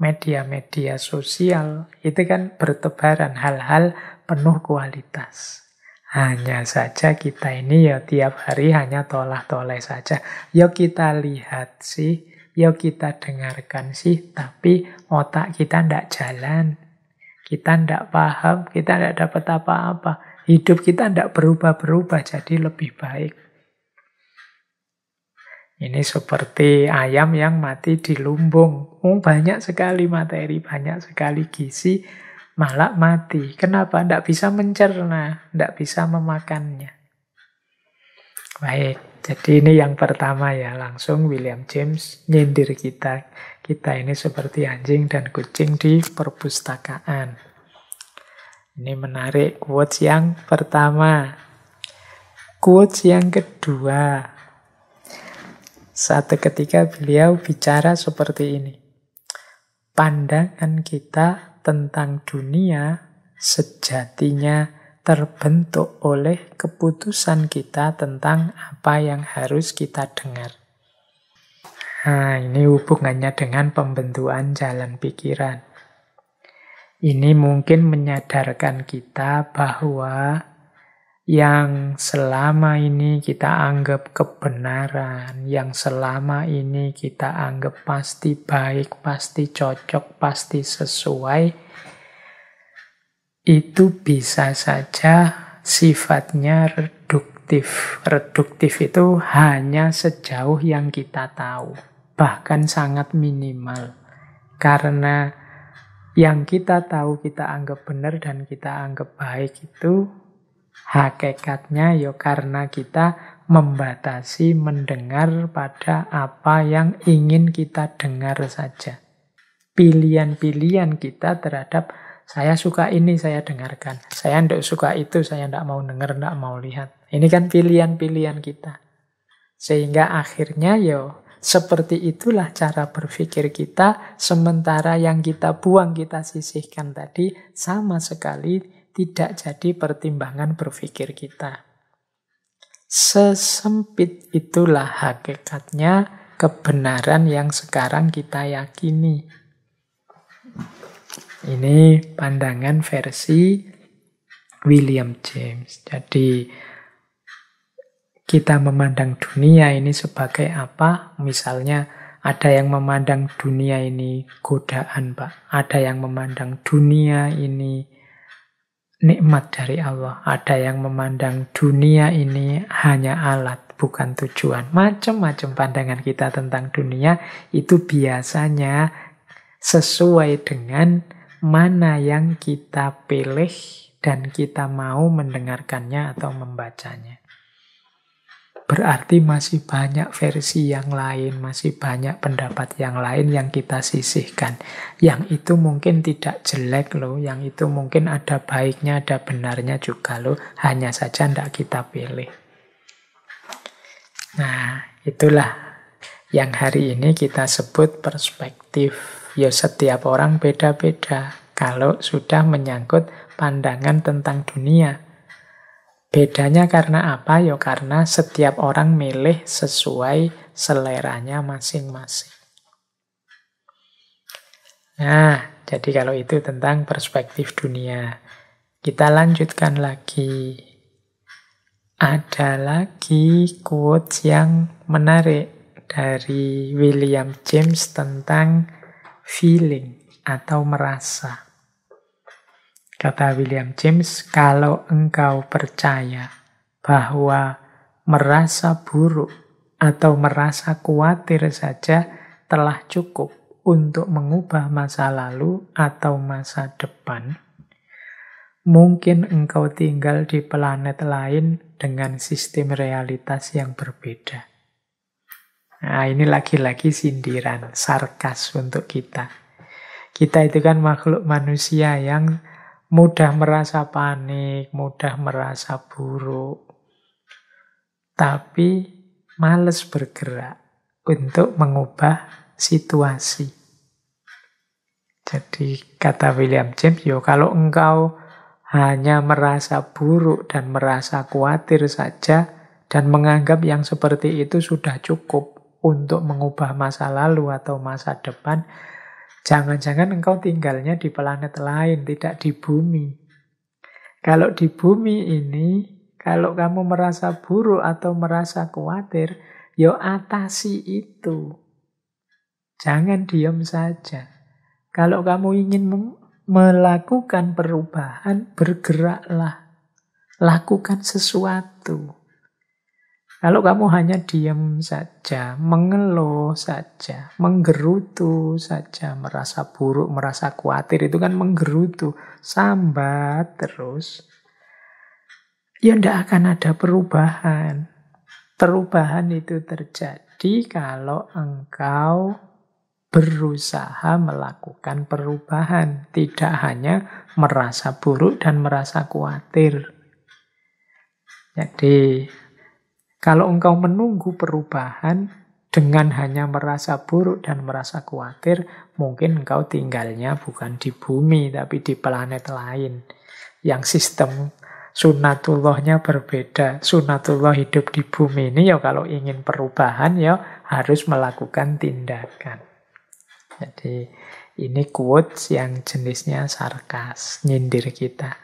media-media sosial, itu kan bertebaran hal-hal penuh kualitas. Hanya saja kita ini ya tiap hari hanya tolah-toleh saja. Ya kita lihat sih, ya kita dengarkan sih, tapi otak kita ndak jalan. Kita ndak paham, kita ndak dapat apa-apa Hidup kita tidak berubah-berubah jadi lebih baik. Ini seperti ayam yang mati di lumbung. Oh, banyak sekali materi, banyak sekali gizi, malah mati. Kenapa? Tidak bisa mencerna, tidak bisa memakannya. Baik, jadi ini yang pertama ya. Langsung William James nyindir kita. Kita ini seperti anjing dan kucing di perpustakaan. Ini menarik quotes yang pertama. Quotes yang kedua. Satu ketika beliau bicara seperti ini. Pandangan kita tentang dunia sejatinya terbentuk oleh keputusan kita tentang apa yang harus kita dengar. Nah, ini hubungannya dengan pembentukan jalan pikiran. Ini mungkin menyadarkan kita bahwa yang selama ini kita anggap kebenaran, yang selama ini kita anggap pasti baik, pasti cocok, pasti sesuai, itu bisa saja sifatnya reduktif. Reduktif itu hanya sejauh yang kita tahu, bahkan sangat minimal, karena yang kita tahu kita anggap benar dan kita anggap baik itu hakikatnya ya karena kita membatasi mendengar pada apa yang ingin kita dengar saja. Pilihan-pilihan kita terhadap saya suka ini saya dengarkan, saya tidak suka itu saya tidak mau dengar, tidak mau lihat. Ini kan pilihan-pilihan kita. Sehingga akhirnya yo ya seperti itulah cara berpikir kita, sementara yang kita buang, kita sisihkan tadi sama sekali tidak jadi pertimbangan berpikir kita. Sesempit itulah hakikatnya kebenaran yang sekarang kita yakini. Ini pandangan versi William James. Jadi, kita memandang dunia ini sebagai apa? Misalnya ada yang memandang dunia ini godaan, Pak. Ada yang memandang dunia ini nikmat dari Allah. Ada yang memandang dunia ini hanya alat, bukan tujuan. Macam-macam pandangan kita tentang dunia itu biasanya sesuai dengan mana yang kita pilih dan kita mau mendengarkannya atau membacanya berarti masih banyak versi yang lain, masih banyak pendapat yang lain yang kita sisihkan. Yang itu mungkin tidak jelek loh, yang itu mungkin ada baiknya, ada benarnya juga loh, hanya saja tidak kita pilih. Nah, itulah yang hari ini kita sebut perspektif. Ya setiap orang beda-beda kalau sudah menyangkut pandangan tentang dunia. Bedanya karena apa? Ya karena setiap orang milih sesuai seleranya masing-masing. Nah, jadi kalau itu tentang perspektif dunia. Kita lanjutkan lagi. Ada lagi quotes yang menarik dari William James tentang feeling atau merasa. Kata William James, kalau engkau percaya bahwa merasa buruk atau merasa khawatir saja telah cukup untuk mengubah masa lalu atau masa depan, mungkin engkau tinggal di planet lain dengan sistem realitas yang berbeda. Nah, ini lagi-lagi sindiran, sarkas untuk kita. Kita itu kan makhluk manusia yang mudah merasa panik, mudah merasa buruk, tapi males bergerak untuk mengubah situasi. Jadi kata William James, yo kalau engkau hanya merasa buruk dan merasa khawatir saja dan menganggap yang seperti itu sudah cukup untuk mengubah masa lalu atau masa depan, Jangan-jangan engkau tinggalnya di planet lain, tidak di bumi. Kalau di bumi ini, kalau kamu merasa buruk atau merasa khawatir, yo ya atasi itu. Jangan diam saja. Kalau kamu ingin melakukan perubahan, bergeraklah. Lakukan sesuatu. Kalau kamu hanya diam saja, mengeluh saja, menggerutu saja, merasa buruk, merasa khawatir, itu kan menggerutu, sambat terus, ya tidak akan ada perubahan. Perubahan itu terjadi kalau engkau berusaha melakukan perubahan, tidak hanya merasa buruk dan merasa khawatir. Jadi, kalau engkau menunggu perubahan dengan hanya merasa buruk dan merasa khawatir, mungkin engkau tinggalnya bukan di bumi, tapi di planet lain yang sistem sunatullahnya berbeda. Sunatullah hidup di bumi ini ya kalau ingin perubahan ya harus melakukan tindakan. Jadi ini quotes yang jenisnya sarkas, nyindir kita.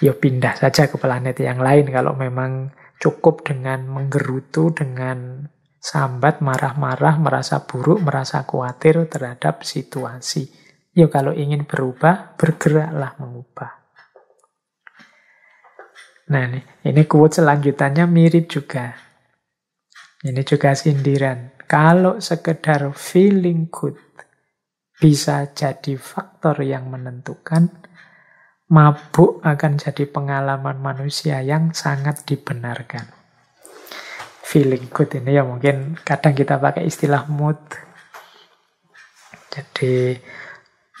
Ya pindah saja ke planet yang lain kalau memang cukup dengan menggerutu, dengan sambat, marah-marah, merasa buruk, merasa khawatir terhadap situasi. Ya kalau ingin berubah, bergeraklah mengubah. Nah ini ini quote selanjutnya mirip juga. Ini juga sindiran. Kalau sekedar feeling good bisa jadi faktor yang menentukan, mabuk akan jadi pengalaman manusia yang sangat dibenarkan. Feeling good ini ya mungkin kadang kita pakai istilah mood. Jadi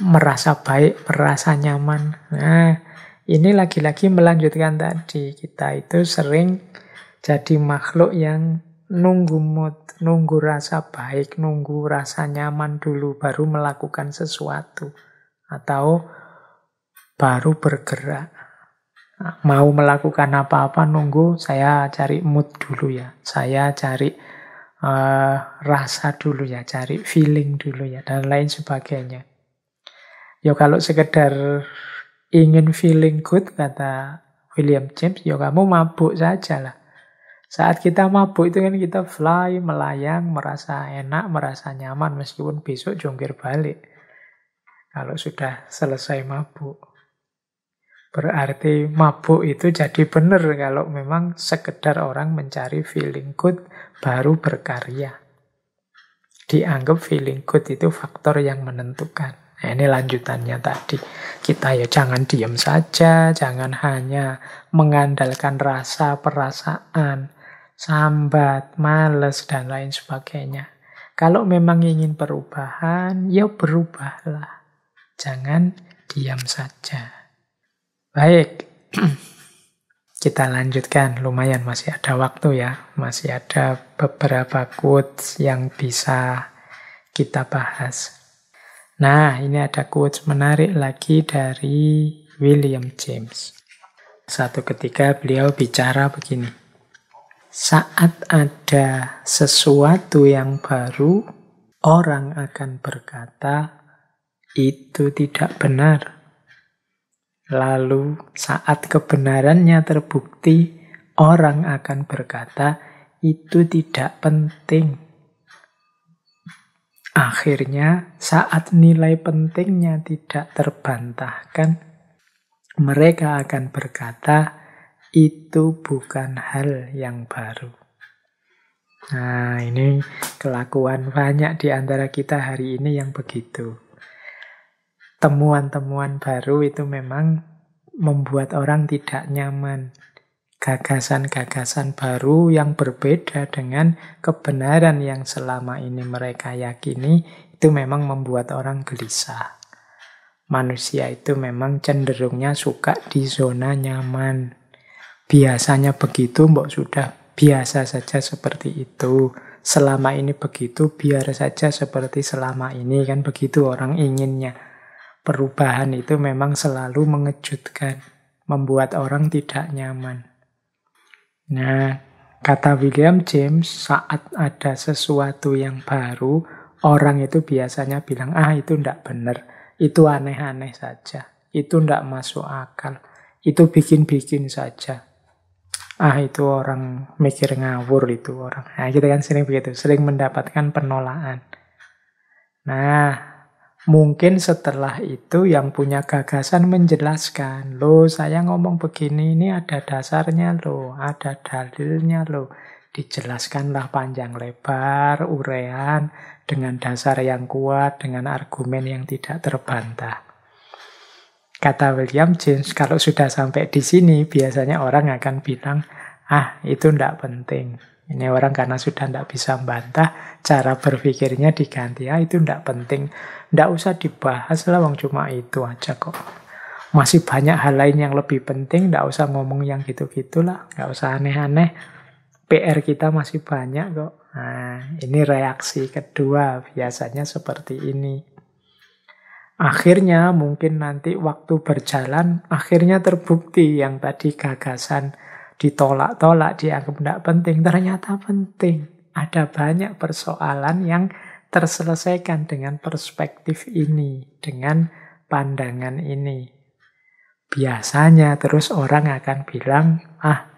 merasa baik, merasa nyaman. Nah, ini lagi-lagi melanjutkan tadi. Kita itu sering jadi makhluk yang nunggu mood, nunggu rasa baik, nunggu rasa nyaman dulu baru melakukan sesuatu. Atau baru bergerak. Mau melakukan apa-apa nunggu saya cari mood dulu ya. Saya cari uh, rasa dulu ya, cari feeling dulu ya dan lain sebagainya. Ya kalau sekedar ingin feeling good kata William James, ya kamu mabuk saja lah. Saat kita mabuk itu kan kita fly, melayang, merasa enak, merasa nyaman meskipun besok jongkir balik. Kalau sudah selesai mabuk. Berarti mabuk itu jadi benar kalau memang sekedar orang mencari feeling good baru berkarya. Dianggap feeling good itu faktor yang menentukan. Nah, ini lanjutannya tadi. Kita ya jangan diam saja, jangan hanya mengandalkan rasa, perasaan, sambat, males, dan lain sebagainya. Kalau memang ingin perubahan, ya berubahlah. Jangan diam saja. Baik, [CLEARS THROAT] kita lanjutkan. Lumayan masih ada waktu ya. Masih ada beberapa quotes yang bisa kita bahas. Nah, ini ada quotes menarik lagi dari William James. Satu ketika beliau bicara begini. Saat ada sesuatu yang baru, orang akan berkata, itu tidak benar Lalu, saat kebenarannya terbukti, orang akan berkata, "Itu tidak penting." Akhirnya, saat nilai pentingnya tidak terbantahkan, mereka akan berkata, "Itu bukan hal yang baru." Nah, ini kelakuan banyak di antara kita hari ini yang begitu temuan-temuan baru itu memang membuat orang tidak nyaman. Gagasan-gagasan baru yang berbeda dengan kebenaran yang selama ini mereka yakini itu memang membuat orang gelisah. Manusia itu memang cenderungnya suka di zona nyaman. Biasanya begitu, mbok sudah biasa saja seperti itu. Selama ini begitu, biar saja seperti selama ini kan begitu orang inginnya perubahan itu memang selalu mengejutkan, membuat orang tidak nyaman. Nah, kata William James, saat ada sesuatu yang baru, orang itu biasanya bilang, ah itu tidak benar, itu aneh-aneh saja, itu tidak masuk akal, itu bikin-bikin saja. Ah itu orang mikir ngawur itu orang. Nah kita kan sering begitu, sering mendapatkan penolakan. Nah Mungkin setelah itu yang punya gagasan menjelaskan, lo saya ngomong begini ini ada dasarnya lo, ada dalilnya loh. Dijelaskanlah panjang lebar, urean, dengan dasar yang kuat, dengan argumen yang tidak terbantah. Kata William James, kalau sudah sampai di sini biasanya orang akan bilang, ah itu tidak penting, ini orang karena sudah tidak bisa membantah, cara berpikirnya diganti. Ah, itu tidak penting. Tidak usah dibahas lah, wong cuma itu aja kok. Masih banyak hal lain yang lebih penting, tidak usah ngomong yang gitu-gitulah, nggak usah aneh-aneh. PR kita masih banyak kok. Nah, ini reaksi kedua, biasanya seperti ini. Akhirnya mungkin nanti waktu berjalan, akhirnya terbukti yang tadi gagasan ditolak-tolak, dianggap tidak penting, ternyata penting. Ada banyak persoalan yang terselesaikan dengan perspektif ini, dengan pandangan ini. Biasanya terus orang akan bilang, ah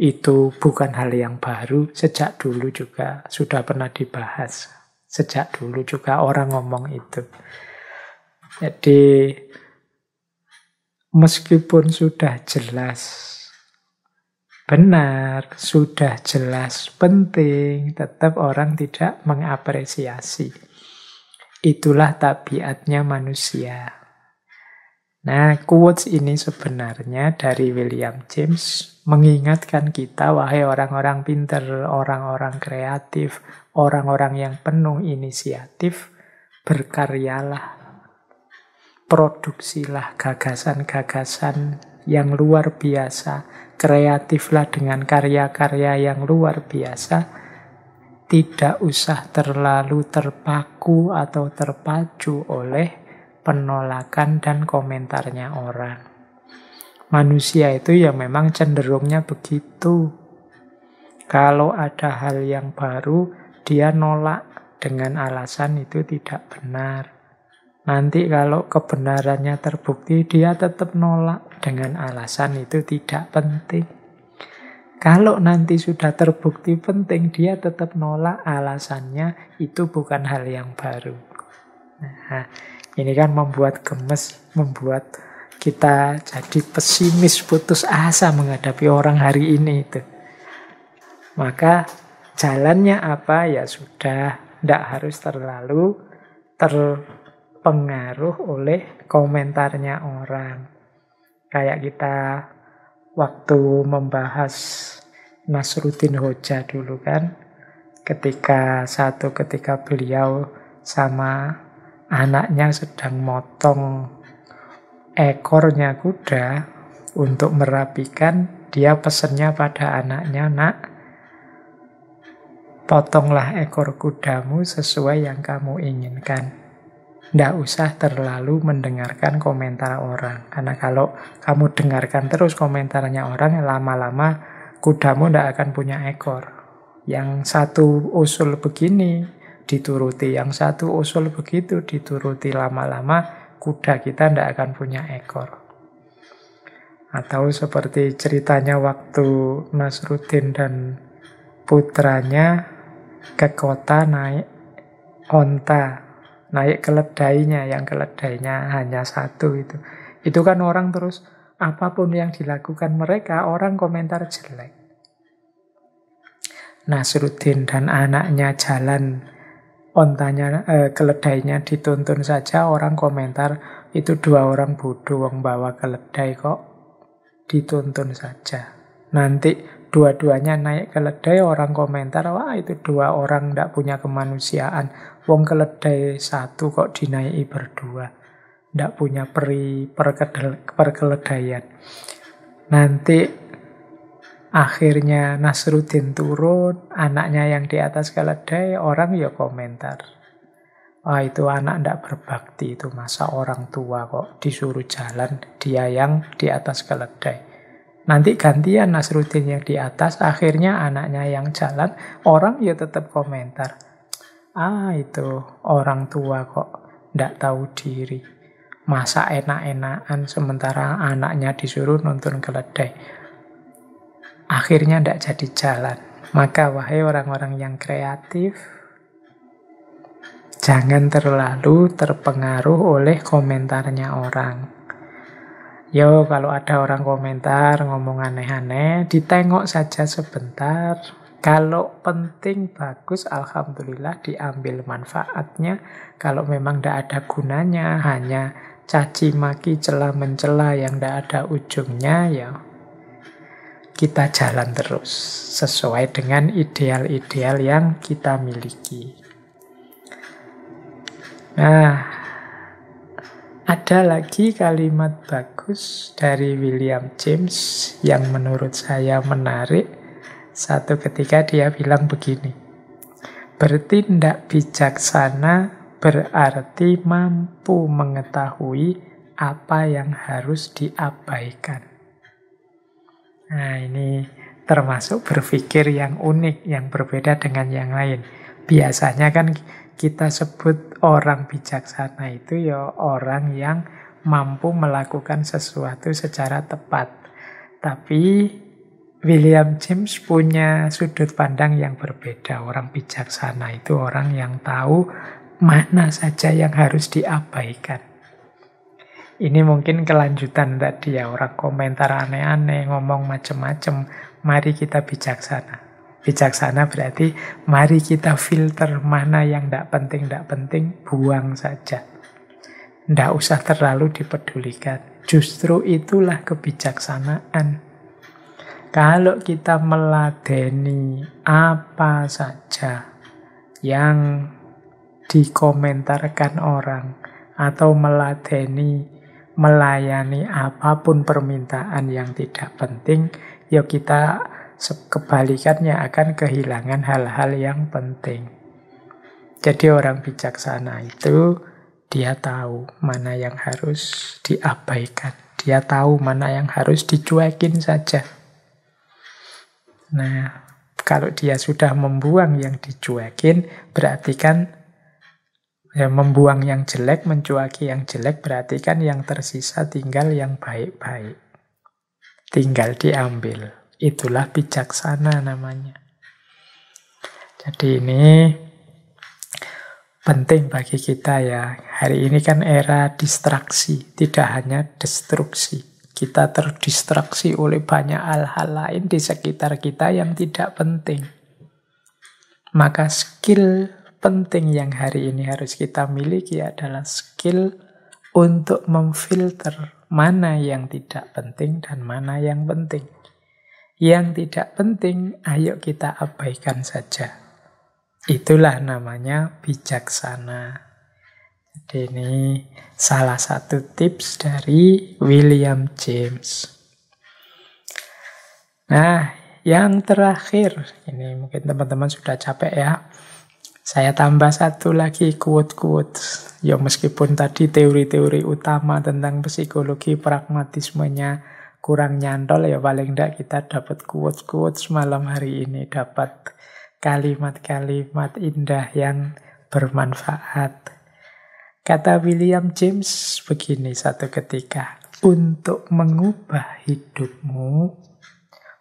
itu bukan hal yang baru, sejak dulu juga sudah pernah dibahas. Sejak dulu juga orang ngomong itu. Jadi meskipun sudah jelas benar, sudah jelas penting, tetap orang tidak mengapresiasi. Itulah tabiatnya manusia. Nah, quotes ini sebenarnya dari William James mengingatkan kita, wahai orang-orang pinter, orang-orang kreatif, orang-orang yang penuh inisiatif, berkaryalah, produksilah gagasan-gagasan yang luar biasa kreatiflah dengan karya-karya yang luar biasa. Tidak usah terlalu terpaku atau terpacu oleh penolakan dan komentarnya orang. Manusia itu ya memang cenderungnya begitu. Kalau ada hal yang baru, dia nolak dengan alasan itu tidak benar. Nanti kalau kebenarannya terbukti, dia tetap nolak dengan alasan itu tidak penting. Kalau nanti sudah terbukti penting, dia tetap nolak alasannya itu bukan hal yang baru. Nah, ini kan membuat gemes, membuat kita jadi pesimis, putus asa menghadapi orang hari ini itu. Maka jalannya apa ya sudah, tidak harus terlalu terpengaruh oleh komentarnya orang. Kayak kita waktu membahas Nasruddin Hoja dulu kan. Ketika satu ketika beliau sama anaknya sedang motong ekornya kuda untuk merapikan dia pesennya pada anaknya nak potonglah ekor kudamu sesuai yang kamu inginkan ndak usah terlalu mendengarkan komentar orang. Karena kalau kamu dengarkan terus komentarnya orang, lama-lama kudamu ndak akan punya ekor. Yang satu usul begini dituruti, yang satu usul begitu dituruti lama-lama kuda kita ndak akan punya ekor. Atau seperti ceritanya waktu Nasruddin dan putranya ke kota naik onta naik keledainya, yang keledainya hanya satu itu. Itu kan orang terus apapun yang dilakukan mereka, orang komentar jelek. Nasruddin dan anaknya jalan ontanya eh, keledainya dituntun saja orang komentar itu dua orang bodoh wong bawa keledai kok dituntun saja nanti dua-duanya naik keledai orang komentar wah itu dua orang tidak punya kemanusiaan Wong keledai satu kok dinaiki berdua. ndak punya peri perkeledaian. Nanti akhirnya Nasruddin turun, anaknya yang di atas keledai, orang ya komentar. Wah oh, itu anak tidak berbakti itu masa orang tua kok disuruh jalan dia yang di atas keledai. Nanti gantian Nasruddin yang di atas, akhirnya anaknya yang jalan, orang ya tetap komentar Ah itu orang tua kok ndak tahu diri. Masa enak-enakan sementara anaknya disuruh nonton keledai. Akhirnya ndak jadi jalan. Maka wahai orang-orang yang kreatif, jangan terlalu terpengaruh oleh komentarnya orang. Yo, kalau ada orang komentar ngomong aneh-aneh, ditengok saja sebentar, kalau penting, bagus, Alhamdulillah diambil manfaatnya. Kalau memang tidak ada gunanya, hanya caci maki celah mencela yang tidak ada ujungnya, ya kita jalan terus sesuai dengan ideal-ideal yang kita miliki. Nah, ada lagi kalimat bagus dari William James yang menurut saya menarik satu ketika dia bilang begini, bertindak bijaksana berarti mampu mengetahui apa yang harus diabaikan. Nah ini termasuk berpikir yang unik, yang berbeda dengan yang lain. Biasanya kan kita sebut orang bijaksana itu ya orang yang mampu melakukan sesuatu secara tepat. Tapi William James punya sudut pandang yang berbeda. Orang bijaksana itu orang yang tahu mana saja yang harus diabaikan. Ini mungkin kelanjutan tadi ya, orang komentar aneh-aneh, ngomong macam-macam. Mari kita bijaksana. Bijaksana berarti mari kita filter mana yang tidak penting, tidak penting, buang saja. Tidak usah terlalu dipedulikan. Justru itulah kebijaksanaan kalau kita meladeni apa saja yang dikomentarkan orang atau meladeni melayani apapun permintaan yang tidak penting, ya kita kebalikannya akan kehilangan hal-hal yang penting. Jadi orang bijaksana itu dia tahu mana yang harus diabaikan. Dia tahu mana yang harus dicuekin saja. Nah, kalau dia sudah membuang yang dicuekin, berarti kan ya, membuang yang jelek, mencuaki yang jelek, berarti kan yang tersisa tinggal yang baik-baik. Tinggal diambil. Itulah bijaksana namanya. Jadi ini penting bagi kita ya. Hari ini kan era distraksi, tidak hanya destruksi. Kita terdistraksi oleh banyak hal-hal lain di sekitar kita yang tidak penting. Maka skill penting yang hari ini harus kita miliki adalah skill untuk memfilter mana yang tidak penting dan mana yang penting. Yang tidak penting, ayo kita abaikan saja. Itulah namanya bijaksana. Jadi ini salah satu tips dari William James. Nah, yang terakhir, ini mungkin teman-teman sudah capek ya. Saya tambah satu lagi quote-quote. Ya meskipun tadi teori-teori utama tentang psikologi pragmatismenya kurang nyantol ya paling tidak kita dapat quote- quote malam hari ini dapat kalimat-kalimat indah yang bermanfaat. Kata William James begini satu ketika, untuk mengubah hidupmu,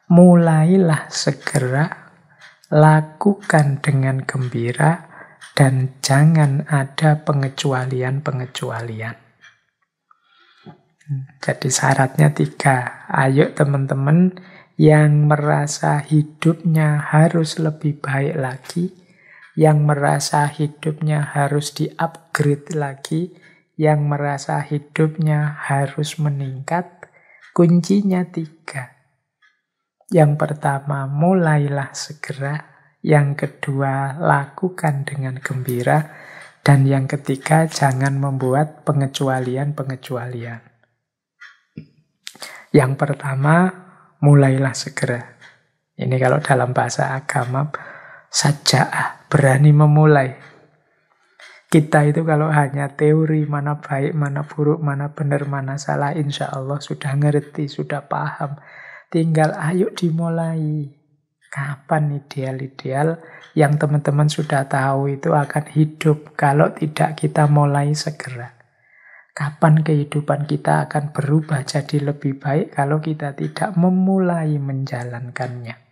mulailah segera, lakukan dengan gembira, dan jangan ada pengecualian-pengecualian. Jadi syaratnya tiga. Ayo teman-teman yang merasa hidupnya harus lebih baik lagi, yang merasa hidupnya harus di-upgrade lagi, yang merasa hidupnya harus meningkat, kuncinya tiga. Yang pertama, mulailah segera. Yang kedua, lakukan dengan gembira. Dan yang ketiga, jangan membuat pengecualian-pengecualian. Yang pertama, mulailah segera. Ini kalau dalam bahasa agama, saja berani memulai. Kita itu kalau hanya teori mana baik, mana buruk, mana benar, mana salah, insya Allah sudah ngerti, sudah paham. Tinggal ayo dimulai. Kapan ideal-ideal yang teman-teman sudah tahu itu akan hidup kalau tidak kita mulai segera. Kapan kehidupan kita akan berubah jadi lebih baik kalau kita tidak memulai menjalankannya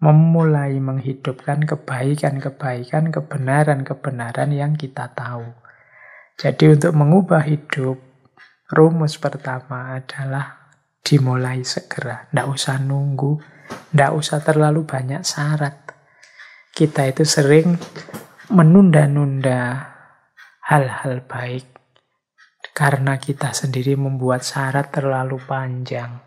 memulai menghidupkan kebaikan-kebaikan, kebenaran-kebenaran yang kita tahu. Jadi untuk mengubah hidup, rumus pertama adalah dimulai segera. Tidak usah nunggu, tidak usah terlalu banyak syarat. Kita itu sering menunda-nunda hal-hal baik karena kita sendiri membuat syarat terlalu panjang.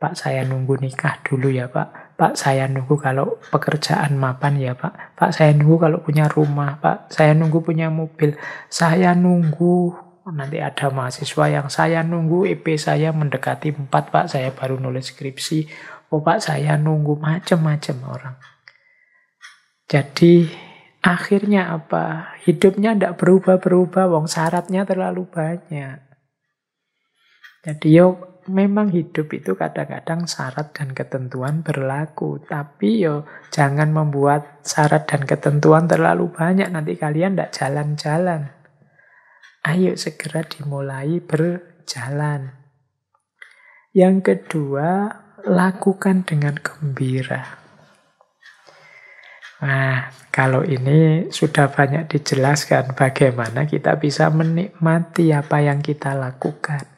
Pak, saya nunggu nikah dulu ya, Pak. Pak saya nunggu kalau pekerjaan mapan ya Pak. Pak saya nunggu kalau punya rumah Pak. Saya nunggu punya mobil. Saya nunggu nanti ada mahasiswa yang saya nunggu IP saya mendekati 4 Pak. Saya baru nulis skripsi. Oh Pak saya nunggu macam-macam orang. Jadi akhirnya apa? Hidupnya tidak berubah-berubah. Wong syaratnya terlalu banyak. Jadi yuk memang hidup itu kadang-kadang syarat dan ketentuan berlaku. Tapi yo jangan membuat syarat dan ketentuan terlalu banyak. Nanti kalian tidak jalan-jalan. Ayo segera dimulai berjalan. Yang kedua, lakukan dengan gembira. Nah, kalau ini sudah banyak dijelaskan bagaimana kita bisa menikmati apa yang kita lakukan.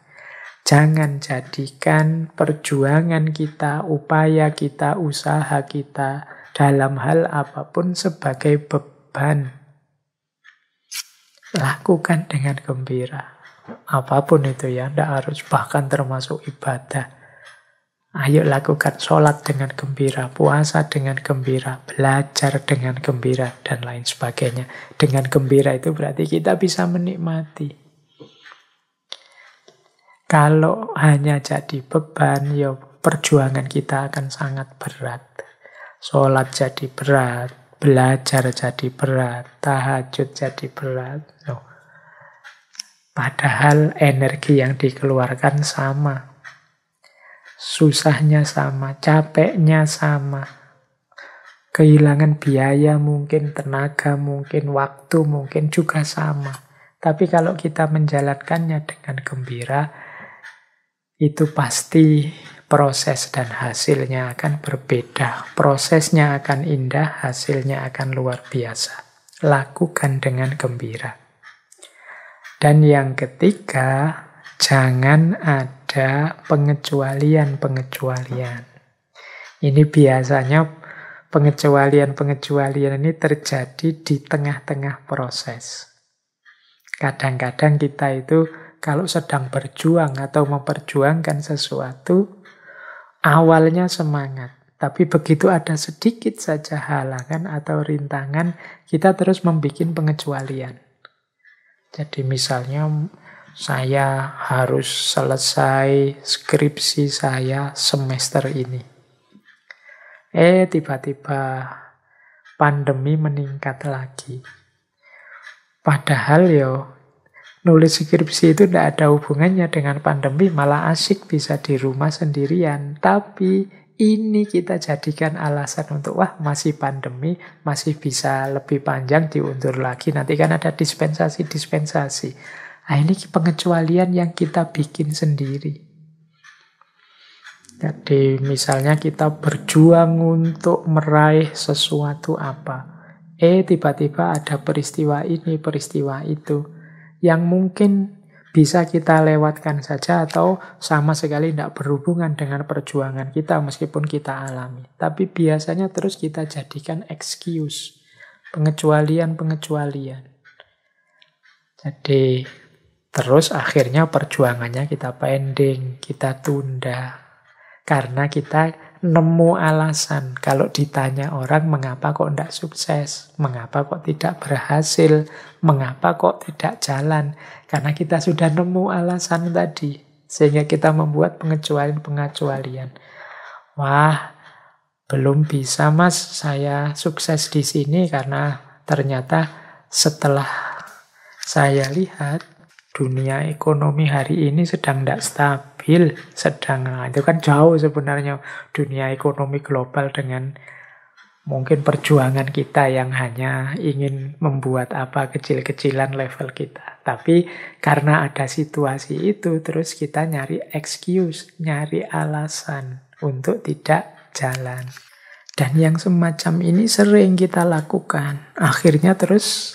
Jangan jadikan perjuangan kita, upaya kita, usaha kita dalam hal apapun sebagai beban. Lakukan dengan gembira. Apapun itu ya, tidak harus bahkan termasuk ibadah. Ayo lakukan sholat dengan gembira, puasa dengan gembira, belajar dengan gembira, dan lain sebagainya. Dengan gembira itu berarti kita bisa menikmati. Kalau hanya jadi beban, ya perjuangan kita akan sangat berat. Sholat jadi berat, belajar jadi berat, tahajud jadi berat. No. Padahal energi yang dikeluarkan sama. Susahnya sama, capeknya sama. Kehilangan biaya mungkin, tenaga mungkin, waktu mungkin juga sama. Tapi kalau kita menjalankannya dengan gembira, itu pasti proses dan hasilnya akan berbeda. Prosesnya akan indah, hasilnya akan luar biasa. Lakukan dengan gembira. Dan yang ketiga, jangan ada pengecualian-pengecualian. Ini biasanya pengecualian-pengecualian ini terjadi di tengah-tengah proses. Kadang-kadang kita itu kalau sedang berjuang atau memperjuangkan sesuatu, awalnya semangat. Tapi begitu ada sedikit saja halangan atau rintangan, kita terus membuat pengecualian. Jadi misalnya saya harus selesai skripsi saya semester ini. Eh, tiba-tiba pandemi meningkat lagi. Padahal yo nulis skripsi itu tidak ada hubungannya dengan pandemi, malah asik bisa di rumah sendirian. Tapi ini kita jadikan alasan untuk, wah masih pandemi, masih bisa lebih panjang diundur lagi. Nanti kan ada dispensasi-dispensasi. Nah ini pengecualian yang kita bikin sendiri. Jadi misalnya kita berjuang untuk meraih sesuatu apa. Eh tiba-tiba ada peristiwa ini, peristiwa itu yang mungkin bisa kita lewatkan saja atau sama sekali tidak berhubungan dengan perjuangan kita meskipun kita alami. Tapi biasanya terus kita jadikan excuse, pengecualian-pengecualian. Jadi terus akhirnya perjuangannya kita pending, kita tunda karena kita nemu alasan kalau ditanya orang mengapa kok tidak sukses, mengapa kok tidak berhasil, mengapa kok tidak jalan. Karena kita sudah nemu alasan tadi, sehingga kita membuat pengecualian-pengecualian. Wah, belum bisa mas saya sukses di sini karena ternyata setelah saya lihat dunia ekonomi hari ini sedang tidak stabil, sedang itu kan jauh sebenarnya dunia ekonomi global dengan mungkin perjuangan kita yang hanya ingin membuat apa kecil-kecilan level kita. Tapi karena ada situasi itu terus kita nyari excuse, nyari alasan untuk tidak jalan. Dan yang semacam ini sering kita lakukan. Akhirnya terus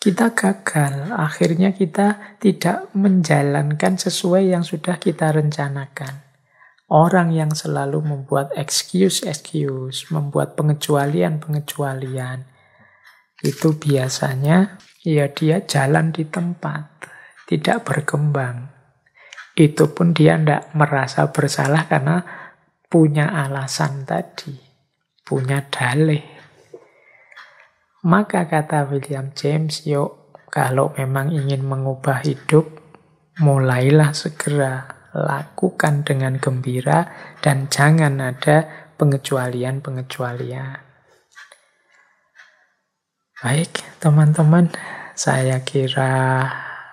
kita gagal. Akhirnya kita tidak menjalankan sesuai yang sudah kita rencanakan. Orang yang selalu membuat excuse-excuse, membuat pengecualian-pengecualian, itu biasanya ya dia jalan di tempat, tidak berkembang. Itu pun dia tidak merasa bersalah karena punya alasan tadi, punya dalih. Maka kata William James, yuk kalau memang ingin mengubah hidup, mulailah segera lakukan dengan gembira dan jangan ada pengecualian-pengecualian. Baik, teman-teman, saya kira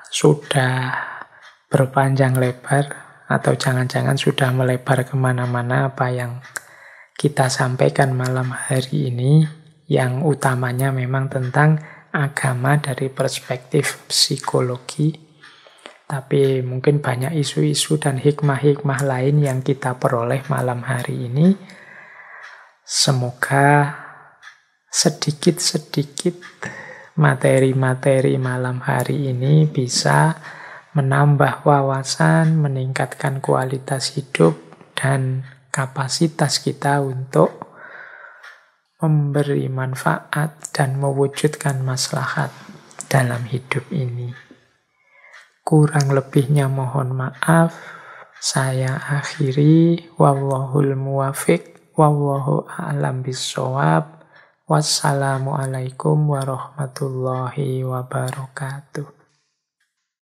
sudah berpanjang lebar atau jangan-jangan sudah melebar kemana-mana apa yang kita sampaikan malam hari ini yang utamanya memang tentang agama dari perspektif psikologi, tapi mungkin banyak isu-isu dan hikmah-hikmah lain yang kita peroleh malam hari ini. Semoga sedikit-sedikit materi-materi malam hari ini bisa menambah wawasan, meningkatkan kualitas hidup, dan kapasitas kita untuk memberi manfaat dan mewujudkan maslahat dalam hidup ini. Kurang lebihnya mohon maaf. Saya akhiri. Wallahul muwafiq. Wallahu a'lam bisawab. Wassalamualaikum warahmatullahi wabarakatuh.